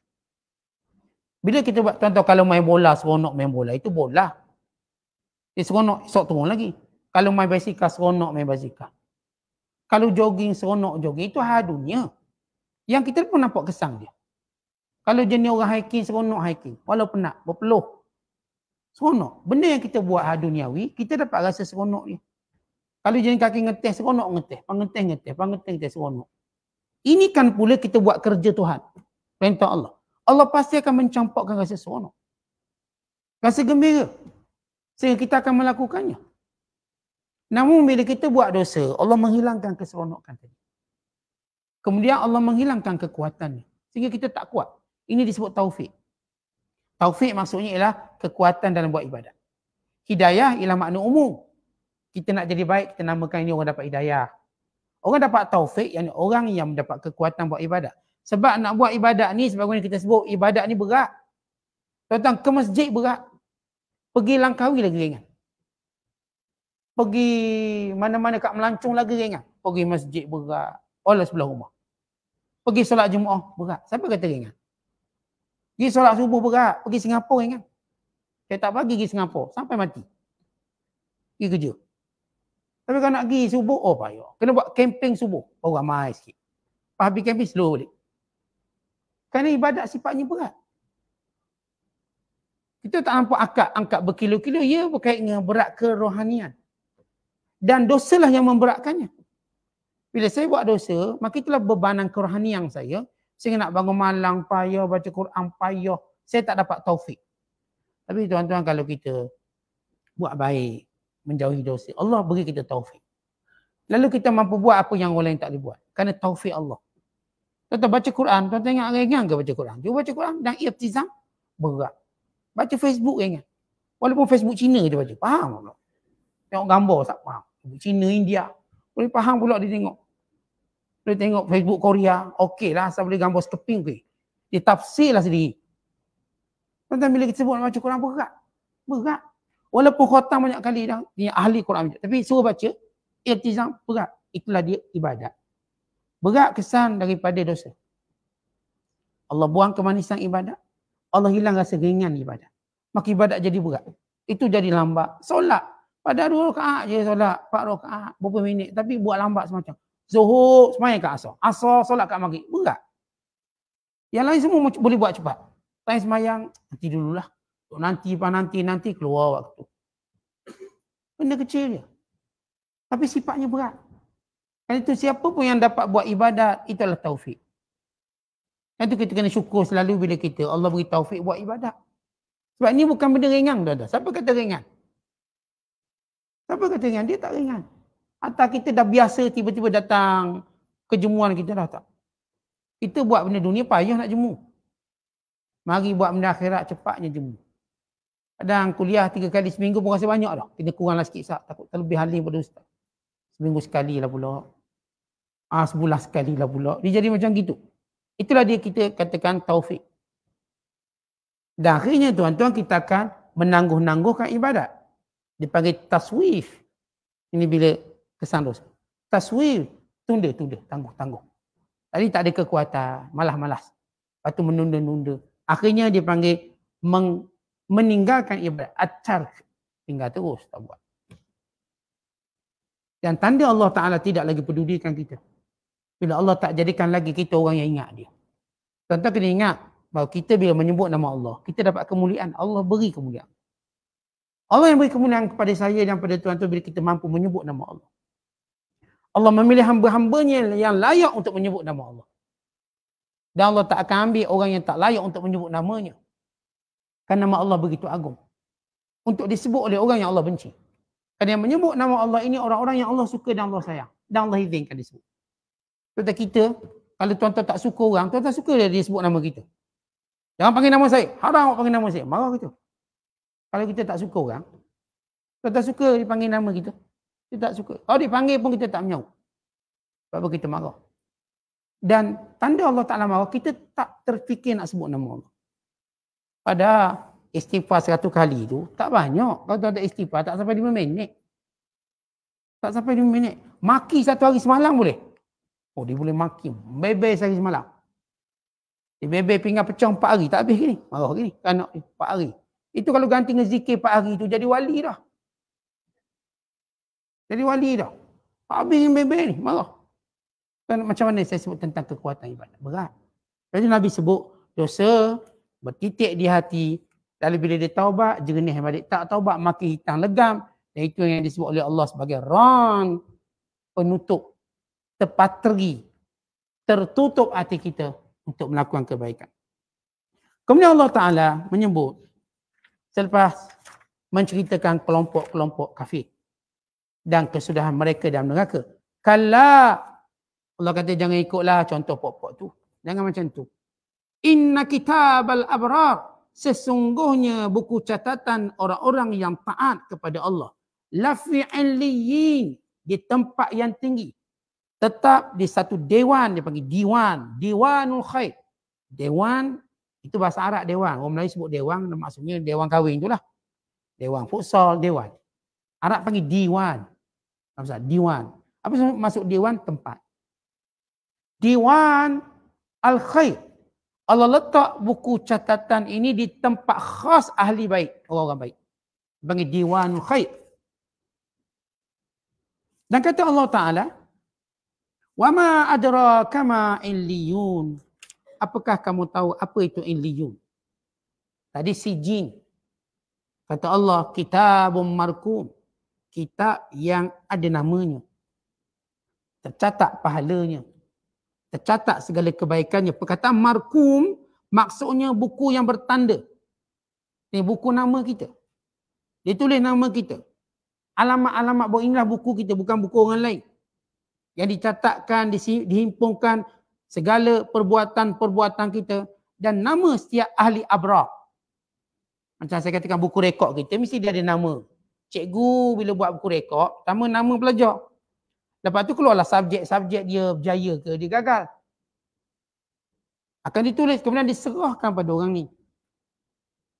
Bila kita buat contoh kalau main bola, seronok main bola, itu bola. Dia seronok, esok turun lagi. Kalau main basikal, seronok main basikal. Kalau jogging, seronok jogging, itu hadunya. Yang kita pun nampak kesang dia. Kalau jenis orang hiking, seronok hiking. Walau penat, berpeluh. Seronok. Benda yang kita buat hal duniawi, kita dapat rasa seronok dia. Kalau jalan kaki ngeteh, seronok ngetes, ngeteh. ngetes, ngeteh, ngetes seronok. Ini kan pula kita buat kerja Tuhan. Perintah Allah. Allah pasti akan mencampakkan rasa seronok. Rasa gembira. Sehingga kita akan melakukannya. Namun bila kita buat dosa, Allah menghilangkan keseronokan tadi. Kemudian Allah menghilangkan kekuatan. Sehingga kita tak kuat. Ini disebut taufik. Taufik maksudnya ialah kekuatan dalam buat ibadat. Hidayah ialah makna umum kita nak jadi baik, kita namakan ini orang dapat hidayah. Orang dapat taufik, yang orang yang mendapat kekuatan buat ibadat. Sebab nak buat ibadat ni, sebagaimana kita sebut, ibadat ni berat. Tuan-tuan, ke masjid berat. Pergi langkawi lagi ringan. Pergi mana-mana kat melancung lagi ringan. Pergi masjid berat. Oleh sebelah rumah. Pergi solat jumaah berat. Siapa kata ringan? Pergi solat subuh berat. Pergi Singapura ringan. Saya tak pergi pergi Singapura. Sampai mati. Pergi kerja. Tapi kalau nak pergi subuh, oh payah. Kena buat kemping subuh. Oh ramai sikit. Lepas habis kemping, slow balik. Kerana ibadat sifatnya berat. Kita tak nampak akad angkat berkilo-kilo. Ia ya, berkait dengan berat kerohanian. Dan dosalah yang memberatkannya. Bila saya buat dosa, maka itulah bebanan kerohanian saya. Saya nak bangun malang, payah, baca Quran, payah. Saya tak dapat taufik. Tapi tuan-tuan kalau kita buat baik, menjauhi dosa. Allah beri kita taufik. Lalu kita mampu buat apa yang orang lain tak boleh buat. Kerana taufik Allah. tuan baca Quran, tuan tengok ingat ringan ke baca Quran? Cuba baca Quran dan iftizam berat. Baca Facebook ringan. Walaupun Facebook Cina dia baca. Faham Allah. Tengok gambar tak faham. Cina, India. Boleh faham pula dia tengok. Boleh tengok Facebook Korea. Okey lah asal boleh gambar sekeping. Okay. Dia tafsir lah sendiri. tuan bila kita sebut baca Quran berat. Berat. Walaupun khotam banyak kali dah, ni ahli Quran banyak. Tapi suruh baca, iltizam berat. Itulah dia ibadat. Berat kesan daripada dosa. Allah buang kemanisan ibadat. Allah hilang rasa ringan ibadat. Maka ibadat jadi berat. Itu jadi lambat. Solat. Pada dua rakaat je solat. Empat rakaat. Berapa minit. Tapi buat lambat semacam. Zuhur semayang kat asal. Asal solat kat maghrib. Berat. Yang lain semua boleh buat cepat. Tanya semayang. Nanti dululah nanti pas nanti nanti keluar waktu. Benda kecil je. Tapi sifatnya berat. Dan itu siapa pun yang dapat buat ibadat, itulah taufik. Dan itu kita kena syukur selalu bila kita Allah beri taufik buat ibadat. Sebab ni bukan benda ringan dah. Siapa kata ringan? Siapa kata ringan? Dia tak ringan. Atau kita dah biasa tiba-tiba datang kejemuan kita dah tak. Kita buat benda dunia payah nak jemu. Mari buat benda akhirat cepatnya jemu. Kadang kuliah tiga kali seminggu pun rasa banyak tak? Kena kuranglah sikit sah. Takut terlebih halim pada ustaz. Seminggu sekali lah pula. Ah, sebulan sekali lah pula. Dia jadi macam gitu. Itulah dia kita katakan taufik. Dan akhirnya tuan-tuan kita akan menangguh-nangguhkan ibadat. Dipanggil taswif. Ini bila kesan kesandus. Taswif. Tunda, tunda. Tangguh, tangguh. Tadi tak ada kekuatan. malah malas Lepas tu menunda-nunda. Akhirnya dia panggil meng, meninggalkan ibadat. Acar tinggal terus tak buat. Dan tanda Allah Ta'ala tidak lagi pedulikan kita. Bila Allah tak jadikan lagi kita orang yang ingat dia. Tuan-tuan kena ingat bahawa kita bila menyebut nama Allah, kita dapat kemuliaan. Allah beri kemuliaan. Allah yang beri kemuliaan kepada saya dan kepada tuan tu bila kita mampu menyebut nama Allah. Allah memilih hamba-hambanya yang layak untuk menyebut nama Allah. Dan Allah tak akan ambil orang yang tak layak untuk menyebut namanya. Kan nama Allah begitu agung. Untuk disebut oleh orang yang Allah benci. Kan yang menyebut nama Allah ini orang-orang yang Allah suka dan Allah sayang. Dan Allah izinkan disebut. Tuan-tuan kita, kalau tuan-tuan tak suka orang, tuan-tuan suka dia, disebut nama kita. Jangan panggil nama saya. Haram awak panggil nama saya. Marah kita. Kalau kita tak suka orang, tuan-tuan suka dipanggil nama kita. Kita tak suka. Kalau oh, dipanggil pun kita tak menyauk. Sebab kita marah. Dan tanda Allah Ta'ala marah, kita tak terfikir nak sebut nama Allah pada istighfar satu kali tu tak banyak. Kalau tuan tak istighfar tak sampai lima minit. Tak sampai lima minit. Maki satu hari semalam boleh? Oh dia boleh maki. satu sehari semalam. Dia bebel pinggang pecah empat hari. Tak habis gini. Marah gini. Kanak empat hari. Itu kalau ganti dengan zikir empat hari tu jadi wali dah. Jadi wali dah. Habis dengan bebe ni. Marah. Kan, macam mana saya sebut tentang kekuatan ibadat? Berat. Jadi Nabi sebut dosa bertitik di hati lalu bila dia taubat jernih balik tak taubat maka hitam legam dan itu yang disebut oleh Allah sebagai rang penutup terpatri tertutup hati kita untuk melakukan kebaikan kemudian Allah taala menyebut selepas menceritakan kelompok-kelompok kafir dan kesudahan mereka dalam neraka kalau Allah kata jangan ikutlah contoh pokok tu jangan macam tu Inna kitab al-abrar. Sesungguhnya buku catatan orang-orang yang taat kepada Allah. Lafi aliyin. Di tempat yang tinggi. Tetap di satu dewan. Dia panggil diwan. Diwanul khair. Dewan. Itu bahasa Arab dewan. Orang Melayu sebut dewan. Maksudnya dewan kahwin itulah. Dewan futsal, dewan. Arab panggil diwan. Apa Diwan. Apa maksud diwan? Tempat. Diwan al-khair. Allah letak buku catatan ini di tempat khas ahli baik, orang-orang baik. Bagi diwan khair. Dan kata Allah Ta'ala, wama أَدْرَاكَ مَا illiyun. Apakah kamu tahu apa itu illiyun? Tadi si jin. Kata Allah, kitabun markum. Kitab yang ada namanya. Tercatat pahalanya tercatat segala kebaikannya. Perkataan markum maksudnya buku yang bertanda. Ini buku nama kita. Dia tulis nama kita. Alamat-alamat bahawa inilah buku kita bukan buku orang lain. Yang dicatatkan, dihimpunkan segala perbuatan-perbuatan kita dan nama setiap ahli abrah. Macam saya katakan buku rekod kita mesti dia ada nama. Cikgu bila buat buku rekod, pertama nama pelajar. Lepas tu keluarlah subjek-subjek dia berjaya ke dia gagal. Akan ditulis kemudian diserahkan pada orang ni.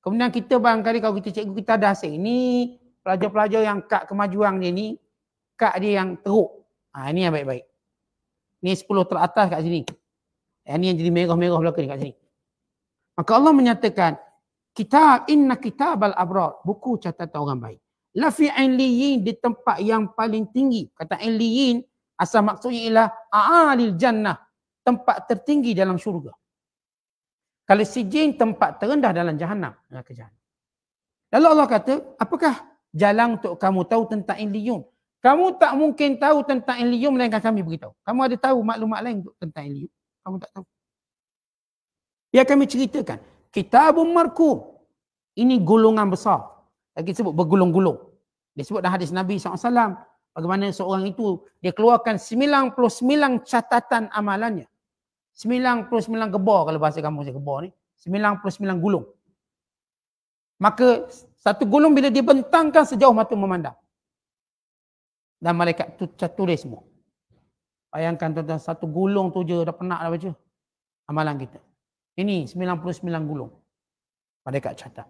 Kemudian kita barangkali kalau kita cikgu kita ada hasil. Ini pelajar-pelajar yang kad kemajuan dia ni, kad dia yang teruk. Ha, ini yang baik-baik. Ini 10 teratas kat sini. Yang eh, ni yang jadi merah-merah belakang ni kat sini. Maka Allah menyatakan, kitab inna kitab al-abrad, buku catatan orang baik lafi'in liyin di tempat yang paling tinggi. Kata liyin asal maksudnya ialah a'alil jannah, tempat tertinggi dalam syurga. Kalau si sijin tempat terendah dalam jahannam, neraka jahannam. Lalu Allah kata, apakah jalan untuk kamu tahu tentang liyun? Kamu tak mungkin tahu tentang liyun melainkan kami beritahu. Kamu ada tahu maklumat lain untuk tentang liyun? Kamu tak tahu. Ya kami ceritakan, kitabun markum. Ini golongan besar. Lagi sebut bergulung-gulung. Dia sebut dalam hadis Nabi SAW. Bagaimana seorang itu dia keluarkan 99 catatan amalannya. 99 gebor kalau bahasa kamu saya gebor ni. 99 gulung. Maka satu gulung bila dia bentangkan sejauh mata memandang. Dan malaikat tu tulis semua. Bayangkan tuan-tuan satu gulung tu je dah penat dah baca. Amalan kita. Ini 99 gulung. Malaikat catat.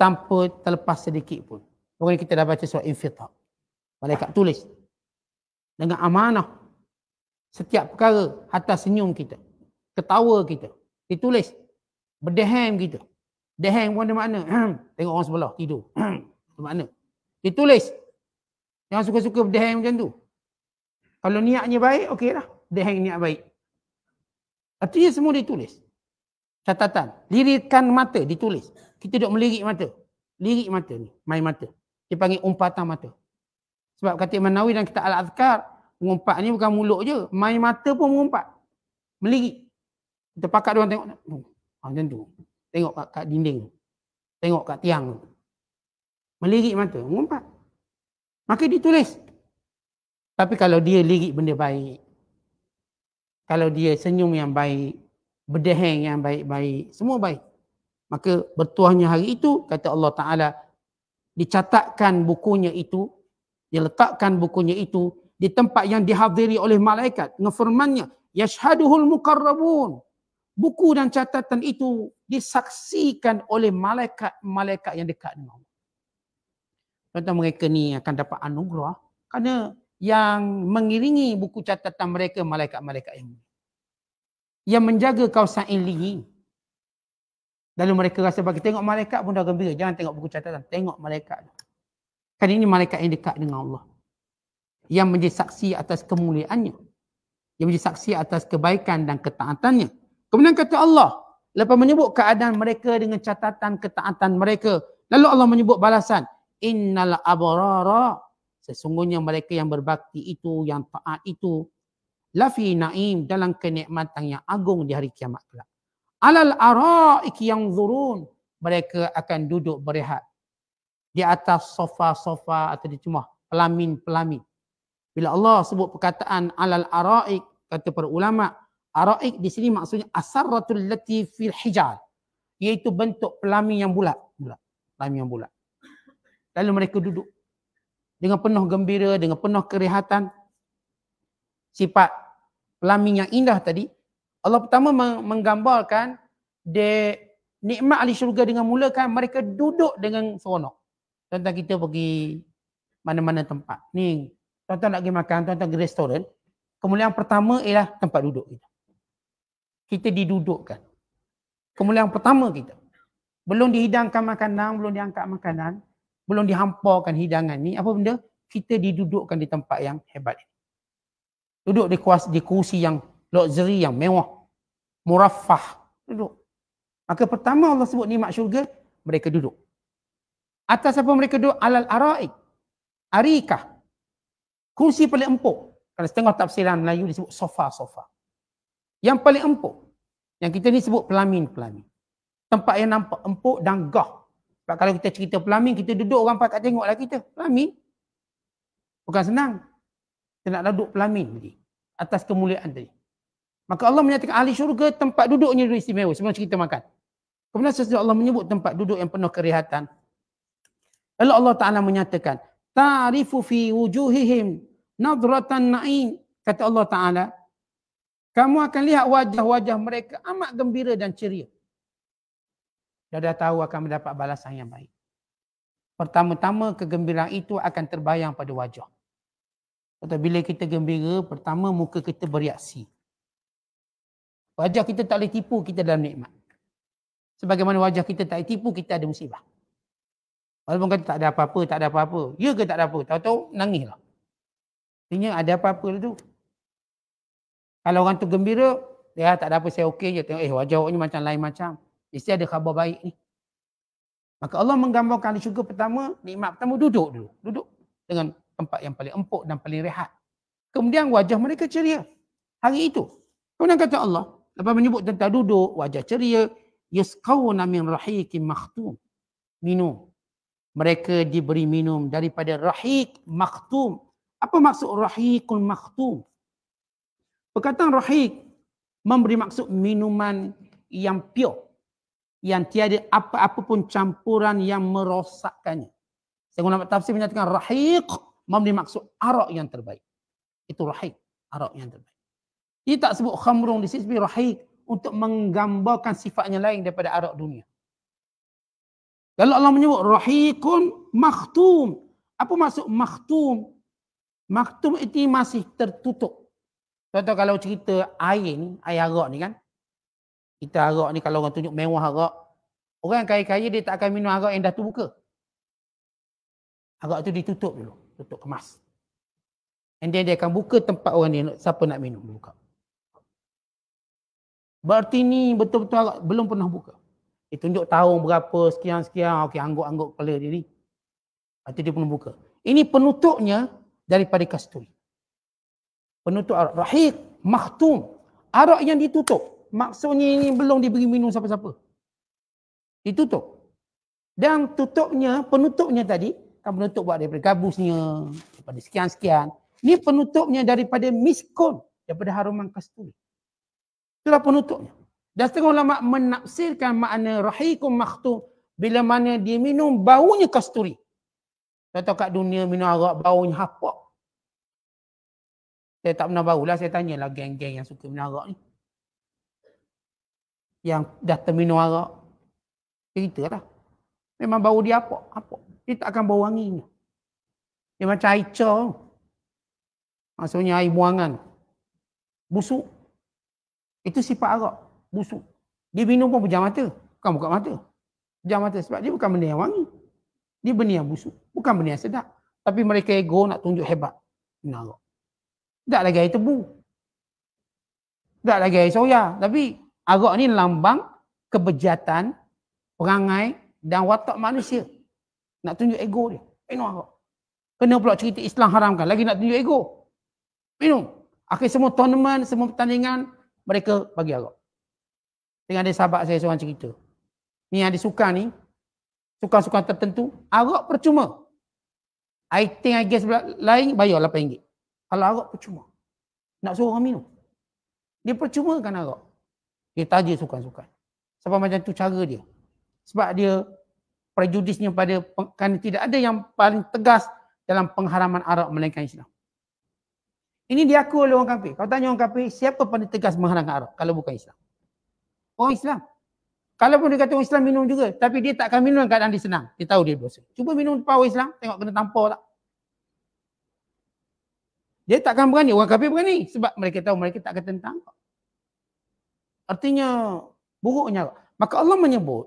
Tanpa terlepas sedikit pun. Bukan kita dah baca surat infitah. Malaikat tulis. Dengan amanah. Setiap perkara hatta senyum kita. Ketawa kita. Ditulis. Berdehem kita. Dehem pun ada makna. Tengok orang sebelah tidur. Itu makna. Ditulis. Jangan suka-suka berdehem macam tu. Kalau niatnya baik, okeylah. Dehem niat baik. Artinya semua ditulis. Catatan. Lirikan mata ditulis. Kita duduk melirik mata. Lirik mata ni. Main mata dipanggil umpatan mata. Sebab kata Imam Nawawi dan kita al-azkar, mengumpat ni bukan mulut je, main mata pun mengumpat. Melirik. Kita pakat dia orang tengok. Ha, macam tu. Tengok kat, kat dinding. Tengok kat tiang tu. Melirik mata, mengumpat. Maka ditulis. Tapi kalau dia lirik benda baik, kalau dia senyum yang baik, berdeheng yang baik-baik, semua baik. Maka bertuahnya hari itu, kata Allah Ta'ala, dicatatkan bukunya itu, diletakkan bukunya itu di tempat yang dihadiri oleh malaikat. Ngefirmannya, yashaduhul mukarrabun. Buku dan catatan itu disaksikan oleh malaikat-malaikat yang dekat dengan Allah. Contoh mereka ni akan dapat anugerah kerana yang mengiringi buku catatan mereka malaikat-malaikat yang yang menjaga kawasan ini. Lalu mereka rasa bagi tengok malaikat pun dah gembira. Jangan tengok buku catatan. Tengok malaikat. Kan ini malaikat yang dekat dengan Allah. Yang menjadi saksi atas kemuliaannya. Yang menjadi saksi atas kebaikan dan ketaatannya. Kemudian kata Allah. Lepas menyebut keadaan mereka dengan catatan ketaatan mereka. Lalu Allah menyebut balasan. Innal abrara. Sesungguhnya mereka yang berbakti itu, yang taat itu. Lafi na'im dalam kenikmatan yang agung di hari kiamat kelak alal araik yang zurun mereka akan duduk berehat di atas sofa-sofa atau di rumah pelamin-pelamin bila Allah sebut perkataan alal araik kata para ulama araik di sini maksudnya asaratul lati fil hijal iaitu bentuk pelamin yang bulat bulat pelamin yang bulat lalu mereka duduk dengan penuh gembira dengan penuh kerehatan sifat pelamin yang indah tadi Allah pertama menggambarkan de nikmat ahli syurga dengan mulakan mereka duduk dengan seronok. Tuan-tuan kita pergi mana-mana tempat. Ni tuan-tuan nak pergi makan, tuan-tuan pergi restoran. Kemuliaan pertama ialah tempat duduk kita. Kita didudukkan. Kemuliaan pertama kita. Belum dihidangkan makanan, belum diangkat makanan, belum dihamparkan hidangan ni. Apa benda? Kita didudukkan di tempat yang hebat. Duduk di, kuas, di kursi yang luxury yang mewah. Murafah. Duduk. Maka pertama Allah sebut ni mak syurga, mereka duduk. Atas apa mereka duduk? Alal araik. Arikah. Kursi paling empuk. Kalau setengah tafsiran Melayu disebut sofa-sofa. Yang paling empuk. Yang kita ni sebut pelamin-pelamin. Tempat yang nampak empuk dan gah. Sebab kalau kita cerita pelamin, kita duduk orang tak tengoklah kita. Pelamin. Bukan senang. Kita nak duduk pelamin tadi. Atas kemuliaan tadi. Maka Allah menyatakan ahli syurga tempat duduknya istimewa sebelum kita makan. Kemudian sesudah Allah menyebut tempat duduk yang penuh kerihatan. Lalu Allah Ta'ala menyatakan, Ta'rifu fi wujuhihim nadratan na'in. Kata Allah Ta'ala, kamu akan lihat wajah-wajah mereka amat gembira dan ceria. Dan dah tahu akan mendapat balasan yang baik. Pertama-tama kegembiraan itu akan terbayang pada wajah. Kata bila kita gembira, pertama muka kita bereaksi. Wajah kita tak boleh tipu kita dalam nikmat. Sebagaimana wajah kita tak boleh tipu kita ada musibah. Walaupun kata tak ada apa-apa, tak ada apa-apa. Ya ke tak ada apa? Tahu-tahu nangis lah. Artinya ada apa-apa lah tu. Kalau orang tu gembira, dia tak ada apa, saya okey je. Tengok, eh wajah awak ni macam lain macam. Mesti ada khabar baik ni. Maka Allah menggambarkan di syurga pertama, nikmat pertama duduk dulu. Duduk dengan tempat yang paling empuk dan paling rehat. Kemudian wajah mereka ceria. Hari itu. Kemudian kata Allah, Lepas menyebut tentang duduk, wajah ceria. Yaskawna min rahikin makhtum. Minum. Mereka diberi minum daripada rahik makhtum. Apa maksud rahikun makhtum? Perkataan rahik memberi maksud minuman yang pure. Yang tiada apa-apa pun campuran yang merosakkannya. Saya guna tafsir menyatakan rahik memberi maksud arak yang terbaik. Itu rahik, arak yang terbaik. Ia tak sebut khamrun di sini rahiq untuk menggambarkan sifatnya lain daripada arak dunia. Kalau Allah menyebut rahiqun makhtum. Apa maksud makhtum? Makhtum itu masih tertutup. Contoh kalau cerita air ni, air arak ni kan. Kita arak ni kalau orang tunjuk mewah arak. Orang kaya-kaya dia tak akan minum arak yang dah terbuka. Arak tu ditutup dulu. Tutup kemas. And then dia akan buka tempat orang ni. Siapa nak minum? Buka. Berarti ni betul-betul belum pernah buka. Dia tunjuk tahun berapa, sekian-sekian. Okey, angguk-angguk kepala dia ni. Nanti dia belum buka. Ini penutupnya daripada kasturi. Penutup arak. Rahik, maktum. Arak yang ditutup. Maksudnya ini belum diberi minum siapa-siapa. Ditutup. Dan tutupnya, penutupnya tadi. Kan penutup buat daripada gabusnya. Daripada sekian-sekian. Ini penutupnya daripada miskun. Daripada haruman kasturi. Itulah penutupnya. Dan setengah ulama menafsirkan makna rahikum makhtum bila mana dia minum baunya kasturi. Contoh kat dunia minum arak baunya apa? Saya tak pernah bau lah. Saya tanyalah geng-geng yang suka minum arak ni. Yang dah terminum arak. Cerita lah. Memang bau dia apa? Apa? Dia tak akan bau wanginya. Dia macam air cor. Maksudnya air buangan. Busuk. Itu sifat Arab. Busuk. Dia minum pun pejam mata. Bukan buka mata. Pejam mata sebab dia bukan benda yang wangi. Dia benda yang busuk. Bukan benda yang sedap. Tapi mereka ego nak tunjuk hebat. Minum Menarok. Tak lagi air tebu. Tak lagi air soya. Tapi Arab ni lambang kebejatan, perangai dan watak manusia. Nak tunjuk ego dia. Minum Arab. Kena pula cerita Islam haramkan. Lagi nak tunjuk ego. Minum. Akhir semua tournament, semua pertandingan, mereka bagi arak. Dengan ada sahabat saya seorang cerita. Ni ada sukan ni. suka suka tertentu. Arak percuma. I think I guess lain bayar RM8. Kalau arak percuma. Nak suruh orang minum. Dia percuma percumakan arak. Dia tajir suka sukan Sebab macam tu cara dia. Sebab dia prejudisnya pada kan tidak ada yang paling tegas dalam pengharaman arak melainkan Islam. Ini diaku oleh orang kafir. Kau tanya orang kafir, siapa paling tegas menghalang Arab kalau bukan Islam? Orang Islam. Kalaupun dia kata orang Islam minum juga, tapi dia tak akan minum keadaan dia senang. Dia tahu dia dosa. Cuba minum depan orang Islam, tengok kena tampar tak? Dia tak akan berani. Orang kafir berani. Sebab mereka tahu mereka tak akan tentang. Artinya, buruknya. Maka Allah menyebut,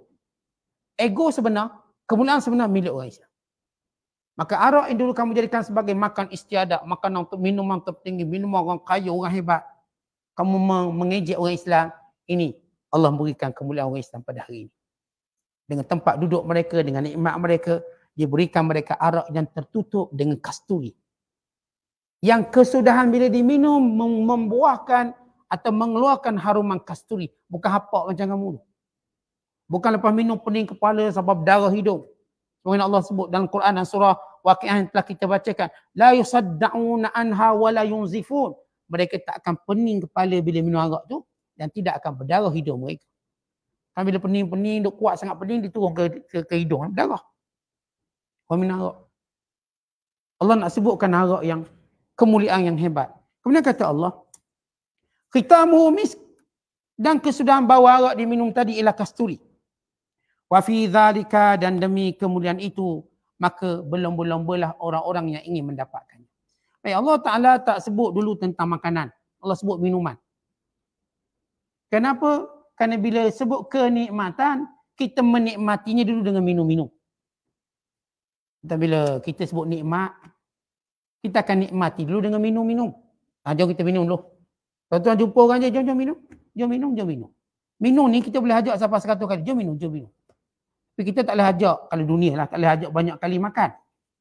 ego sebenar, kemuliaan sebenar milik orang Islam. Maka arak yang dulu kamu jadikan sebagai makan istiadat, makanan untuk minum minuman tertinggi, minum orang kaya, orang hebat. Kamu mengejek orang Islam. Ini Allah berikan kemuliaan orang Islam pada hari ini. Dengan tempat duduk mereka, dengan nikmat mereka, dia berikan mereka arak yang tertutup dengan kasturi. Yang kesudahan bila diminum membuahkan atau mengeluarkan haruman kasturi. Bukan hapak macam kamu. Bukan lepas minum pening kepala sebab darah hidup. Semua Allah sebut dalam Quran dan surah Waqi'ah yang telah kita bacakan. La yusadda'una anha wa la yunzifun. Mereka tak akan pening kepala bila minum arak tu dan tidak akan berdarah hidung mereka. Kan bila pening-pening, duk kuat sangat pening, dia turun ke, ke, ke hidung, berdarah. Kau minum arak. Allah nak sebutkan arak yang kemuliaan yang hebat. Kemudian kata Allah, "Kita misk dan kesudahan bawa arak diminum tadi ialah kasturi. Wa fi dzalika dan demi kemuliaan itu maka berlomba-lombalah orang-orang yang ingin mendapatkan. Baik Allah Taala tak sebut dulu tentang makanan. Allah sebut minuman. Kenapa? Karena bila sebut kenikmatan, kita menikmatinya dulu dengan minum-minum. Dan bila kita sebut nikmat, kita akan nikmati dulu dengan minum-minum. Ha, jom kita minum dulu. Tuan-tuan jumpa orang je, jom-jom minum. Jom minum, jom minum. Minum ni kita boleh ajak siapa sekatu kali. Jom minum, jom minum. Tapi kita tak boleh ajak, kalau dunia lah, tak boleh ajak banyak kali makan.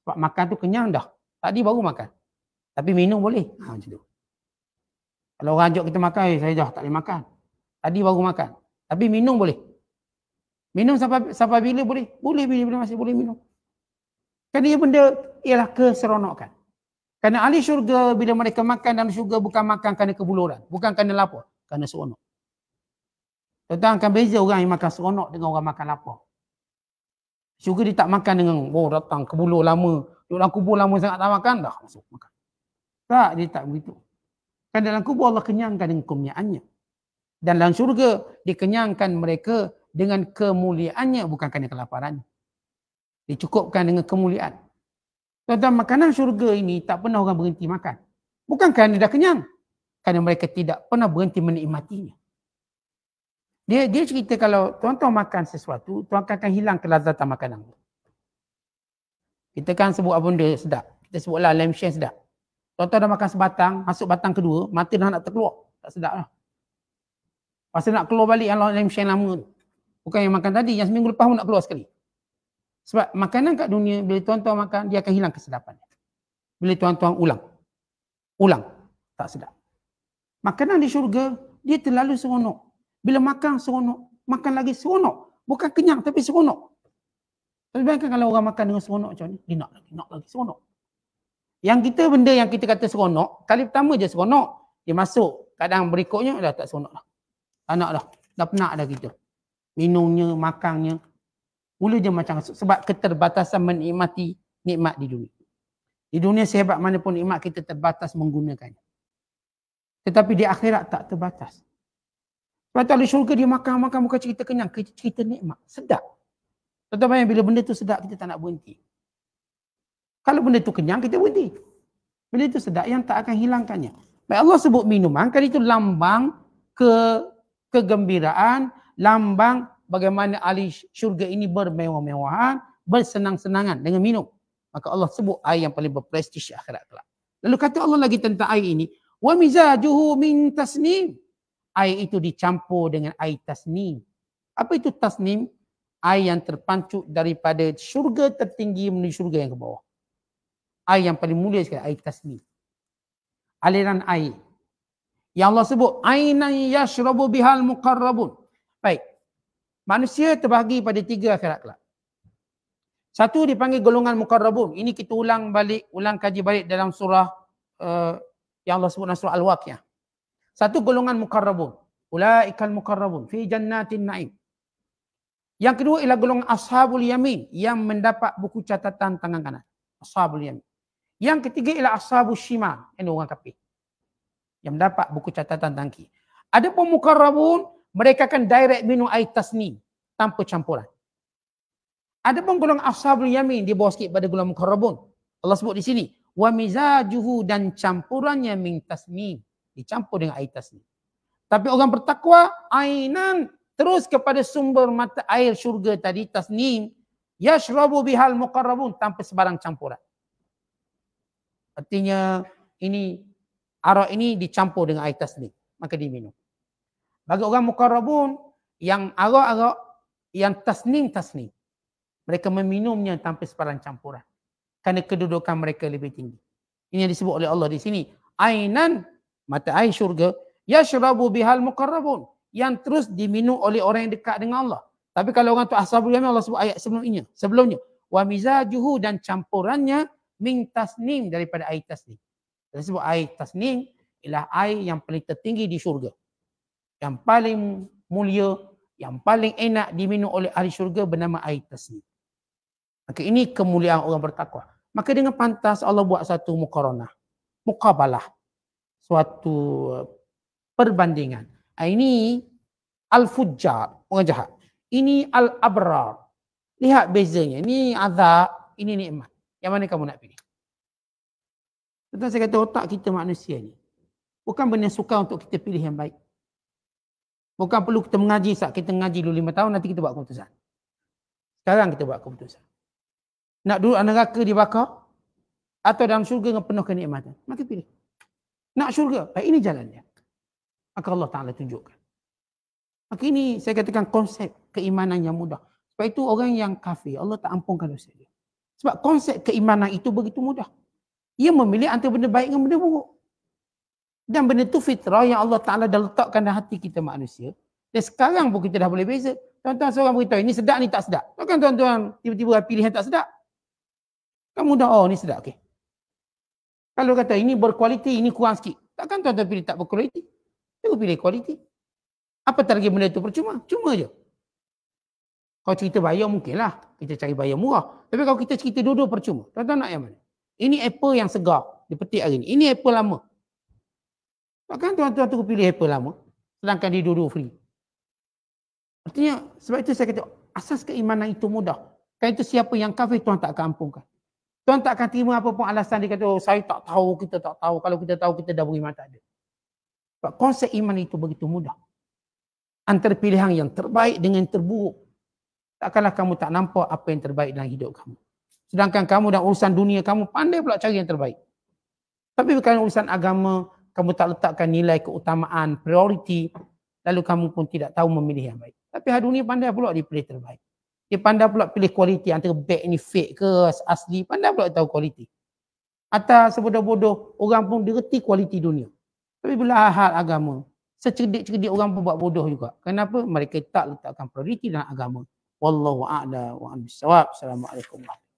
Sebab makan tu kenyang dah. Tadi baru makan. Tapi minum boleh. Ha, macam tu. Kalau orang ajak kita makan, eh, saya dah tak boleh makan. Tadi baru makan. Tapi minum boleh. Minum sampai sampai bila boleh? Boleh bila, bila masih boleh minum. Kan dia benda ialah keseronokan. Kerana ahli syurga bila mereka makan dan syurga bukan makan kerana kebuluran. Bukan kerana lapar. Kerana seronok. Tentang akan beza orang yang makan seronok dengan orang makan lapar. Syurga dia tak makan dengan oh datang kebulur lama. Duduklah kubur lama sangat tak makan. Dah masuk makan. Tak dia tak begitu. Kan dalam kubur Allah kenyangkan dengan kemuliaannya. Dan dalam syurga dikenyangkan mereka dengan kemuliaannya bukan kerana kelaparan. Dicukupkan dengan kemuliaan. Tuan-tuan makanan syurga ini tak pernah orang berhenti makan. Bukan kerana dah kenyang. Kerana mereka tidak pernah berhenti menikmatinya. Dia dia cerita kalau tuan-tuan makan sesuatu, tuan-tuan akan hilang kelazatan makanan. Kita kan sebut apa benda sedap. Kita sebutlah lamb shank sedap. Tuan-tuan dah makan sebatang, masuk batang kedua, mata dah nak terkeluar. Tak sedap lah. Pasal nak keluar balik yang lamb shank lama tu. Bukan yang makan tadi, yang seminggu lepas pun nak keluar sekali. Sebab makanan kat dunia, bila tuan-tuan makan, dia akan hilang kesedapan. Bila tuan-tuan ulang. Ulang. Tak sedap. Makanan di syurga, dia terlalu seronok. Bila makan seronok, makan lagi seronok. Bukan kenyang tapi seronok. Tapi bayangkan kalau orang makan dengan seronok macam ni, dia nak lagi, nak lagi seronok. Yang kita benda yang kita kata seronok, kali pertama je seronok, dia masuk. Kadang berikutnya dah tak seronok lah, Tak nak lah, Dah penat dah kita. Minumnya, makannya. Mula je macam sebab keterbatasan menikmati nikmat di dunia. Di dunia sehebat mana pun nikmat kita terbatas menggunakannya. Tetapi di akhirat tak terbatas. Macam di syurga dia makan, makan bukan cerita kenyang. Cerita nikmat. Sedap. Tuan-tuan bayang bila benda tu sedap kita tak nak berhenti. Kalau benda tu kenyang kita berhenti. Benda tu sedap yang tak akan hilangkannya. Baik Allah sebut minuman kan itu lambang ke kegembiraan. Lambang bagaimana ahli syurga ini bermewah-mewahan. Bersenang-senangan dengan minum. Maka Allah sebut air yang paling berprestij akhirat kelak. Lalu kata Allah lagi tentang air ini. Wa mizajuhu min tasnim air itu dicampur dengan air tasnim. Apa itu tasnim? Air yang terpancut daripada syurga tertinggi menuju syurga yang ke bawah. Air yang paling mulia sekali, air tasnim. Aliran air. Yang Allah sebut, Ainan yashrabu bihal muqarrabun. Baik. Manusia terbahagi pada tiga akhirat kelak. Satu dipanggil golongan muqarrabun. Ini kita ulang balik, ulang kaji balik dalam surah uh, yang Allah sebut dalam surah Al-Waqiyah. Satu golongan mukarrabun. Ulaikal mukarrabun fi jannatin na'im. Yang kedua ialah golongan ashabul yamin yang mendapat buku catatan tangan kanan. Ashabul yamin. Yang ketiga ialah ashabul shimal. Ini orang kapir. Yang mendapat buku catatan tangki. Ada pun mukarrabun, mereka akan direct minum air tasni tanpa campuran. Ada pun golongan ashabul yamin, di bawah sikit pada golongan mukarrabun. Allah sebut di sini. Wa mizajuhu dan campurannya min tasmin dicampur dengan air tasnim. Tapi orang bertakwa ainan terus kepada sumber mata air syurga tadi tasnim yashrabu bihal muqarrabun tanpa sebarang campuran. Artinya ini arak ini dicampur dengan air tasnim maka diminum. Bagi orang muqarrabun yang arak-arak yang tasnim-tasnim mereka meminumnya tanpa sebarang campuran kerana kedudukan mereka lebih tinggi. Ini yang disebut oleh Allah di sini. Ainan mata air syurga yashrabu bihal muqarrabun yang terus diminum oleh orang yang dekat dengan Allah. Tapi kalau orang tu ashabul yamin Allah sebut ayat sebelumnya. Sebelumnya wa mizajuhu dan campurannya min tasnim daripada air tasnim. Dia sebut air tasnim ialah air yang paling tertinggi di syurga. Yang paling mulia, yang paling enak diminum oleh ahli syurga bernama air tasnim. Maka ini kemuliaan orang bertakwa. Maka dengan pantas Allah buat satu mukaronah. Mukabalah suatu eh, perbandingan. Ah, ini al-fujjar, orang jahat. Ini al-abrar. Lihat bezanya. Ini azab, ini nikmat. Yang mana kamu nak pilih? Tentang saya kata otak kita manusia ni. Bukan benda suka untuk kita pilih yang baik. Bukan perlu kita mengaji saat kita mengaji dulu lima tahun nanti kita buat keputusan. Sekarang kita buat keputusan. Nak duduk neraka dibakar atau dalam syurga dengan penuh kenikmatan. Maka pilih. Nak syurga, baik eh, ini jalannya. Maka Allah Ta'ala tunjukkan. Maka ini saya katakan konsep keimanan yang mudah. Sebab itu orang yang kafir, Allah tak ampunkan dosa dia. Sebab konsep keimanan itu begitu mudah. Ia memilih antara benda baik dengan benda buruk. Dan benda itu fitrah yang Allah Ta'ala dah letakkan dalam hati kita manusia. Dan sekarang pun kita dah boleh beza. Tuan-tuan seorang beritahu, ini sedap ni tak sedap. Takkan tuan-tuan tiba-tiba pilihan tak sedap? Kamu dah, oh ni sedap, okey. Kalau kata ini berkualiti, ini kurang sikit. Takkan tuan-tuan pilih tak berkualiti? Tuan pilih kualiti. Apa target benda itu percuma? Cuma je. Kalau cerita bayar mungkinlah. Kita cari bayar murah. Tapi kalau kita cerita dua-dua percuma. Tuan-tuan nak yang mana? Ini apple yang segar. Dia petik hari ini. Ini apple lama. Takkan tuan-tuan tunggu pilih apple lama. Sedangkan dia dua-dua free. Artinya sebab itu saya kata asas keimanan itu mudah. Kan itu siapa yang kafir tuan tak akan ampunkan. Tuan tak akan terima apa pun alasan dia kata, oh, saya tak tahu, kita tak tahu. Kalau kita tahu, kita dah beriman tak ada. Sebab konsep iman itu begitu mudah. Antara pilihan yang terbaik dengan terburuk. Takkanlah kamu tak nampak apa yang terbaik dalam hidup kamu. Sedangkan kamu dan urusan dunia kamu pandai pula cari yang terbaik. Tapi bukan urusan agama, kamu tak letakkan nilai keutamaan, prioriti, lalu kamu pun tidak tahu memilih yang baik. Tapi hal dunia pandai pula dipilih terbaik. Dia pandai pula pilih kualiti antara bag ni fake ke asli. Pandai pula tahu kualiti. Atas sebodoh-bodoh orang pun direti kualiti dunia. Tapi bila hal agama, secerdik-cerdik orang pun buat bodoh juga. Kenapa? Mereka tak letakkan prioriti dalam agama. Wallahu a'la wa'an bisawab. Assalamualaikum warahmatullahi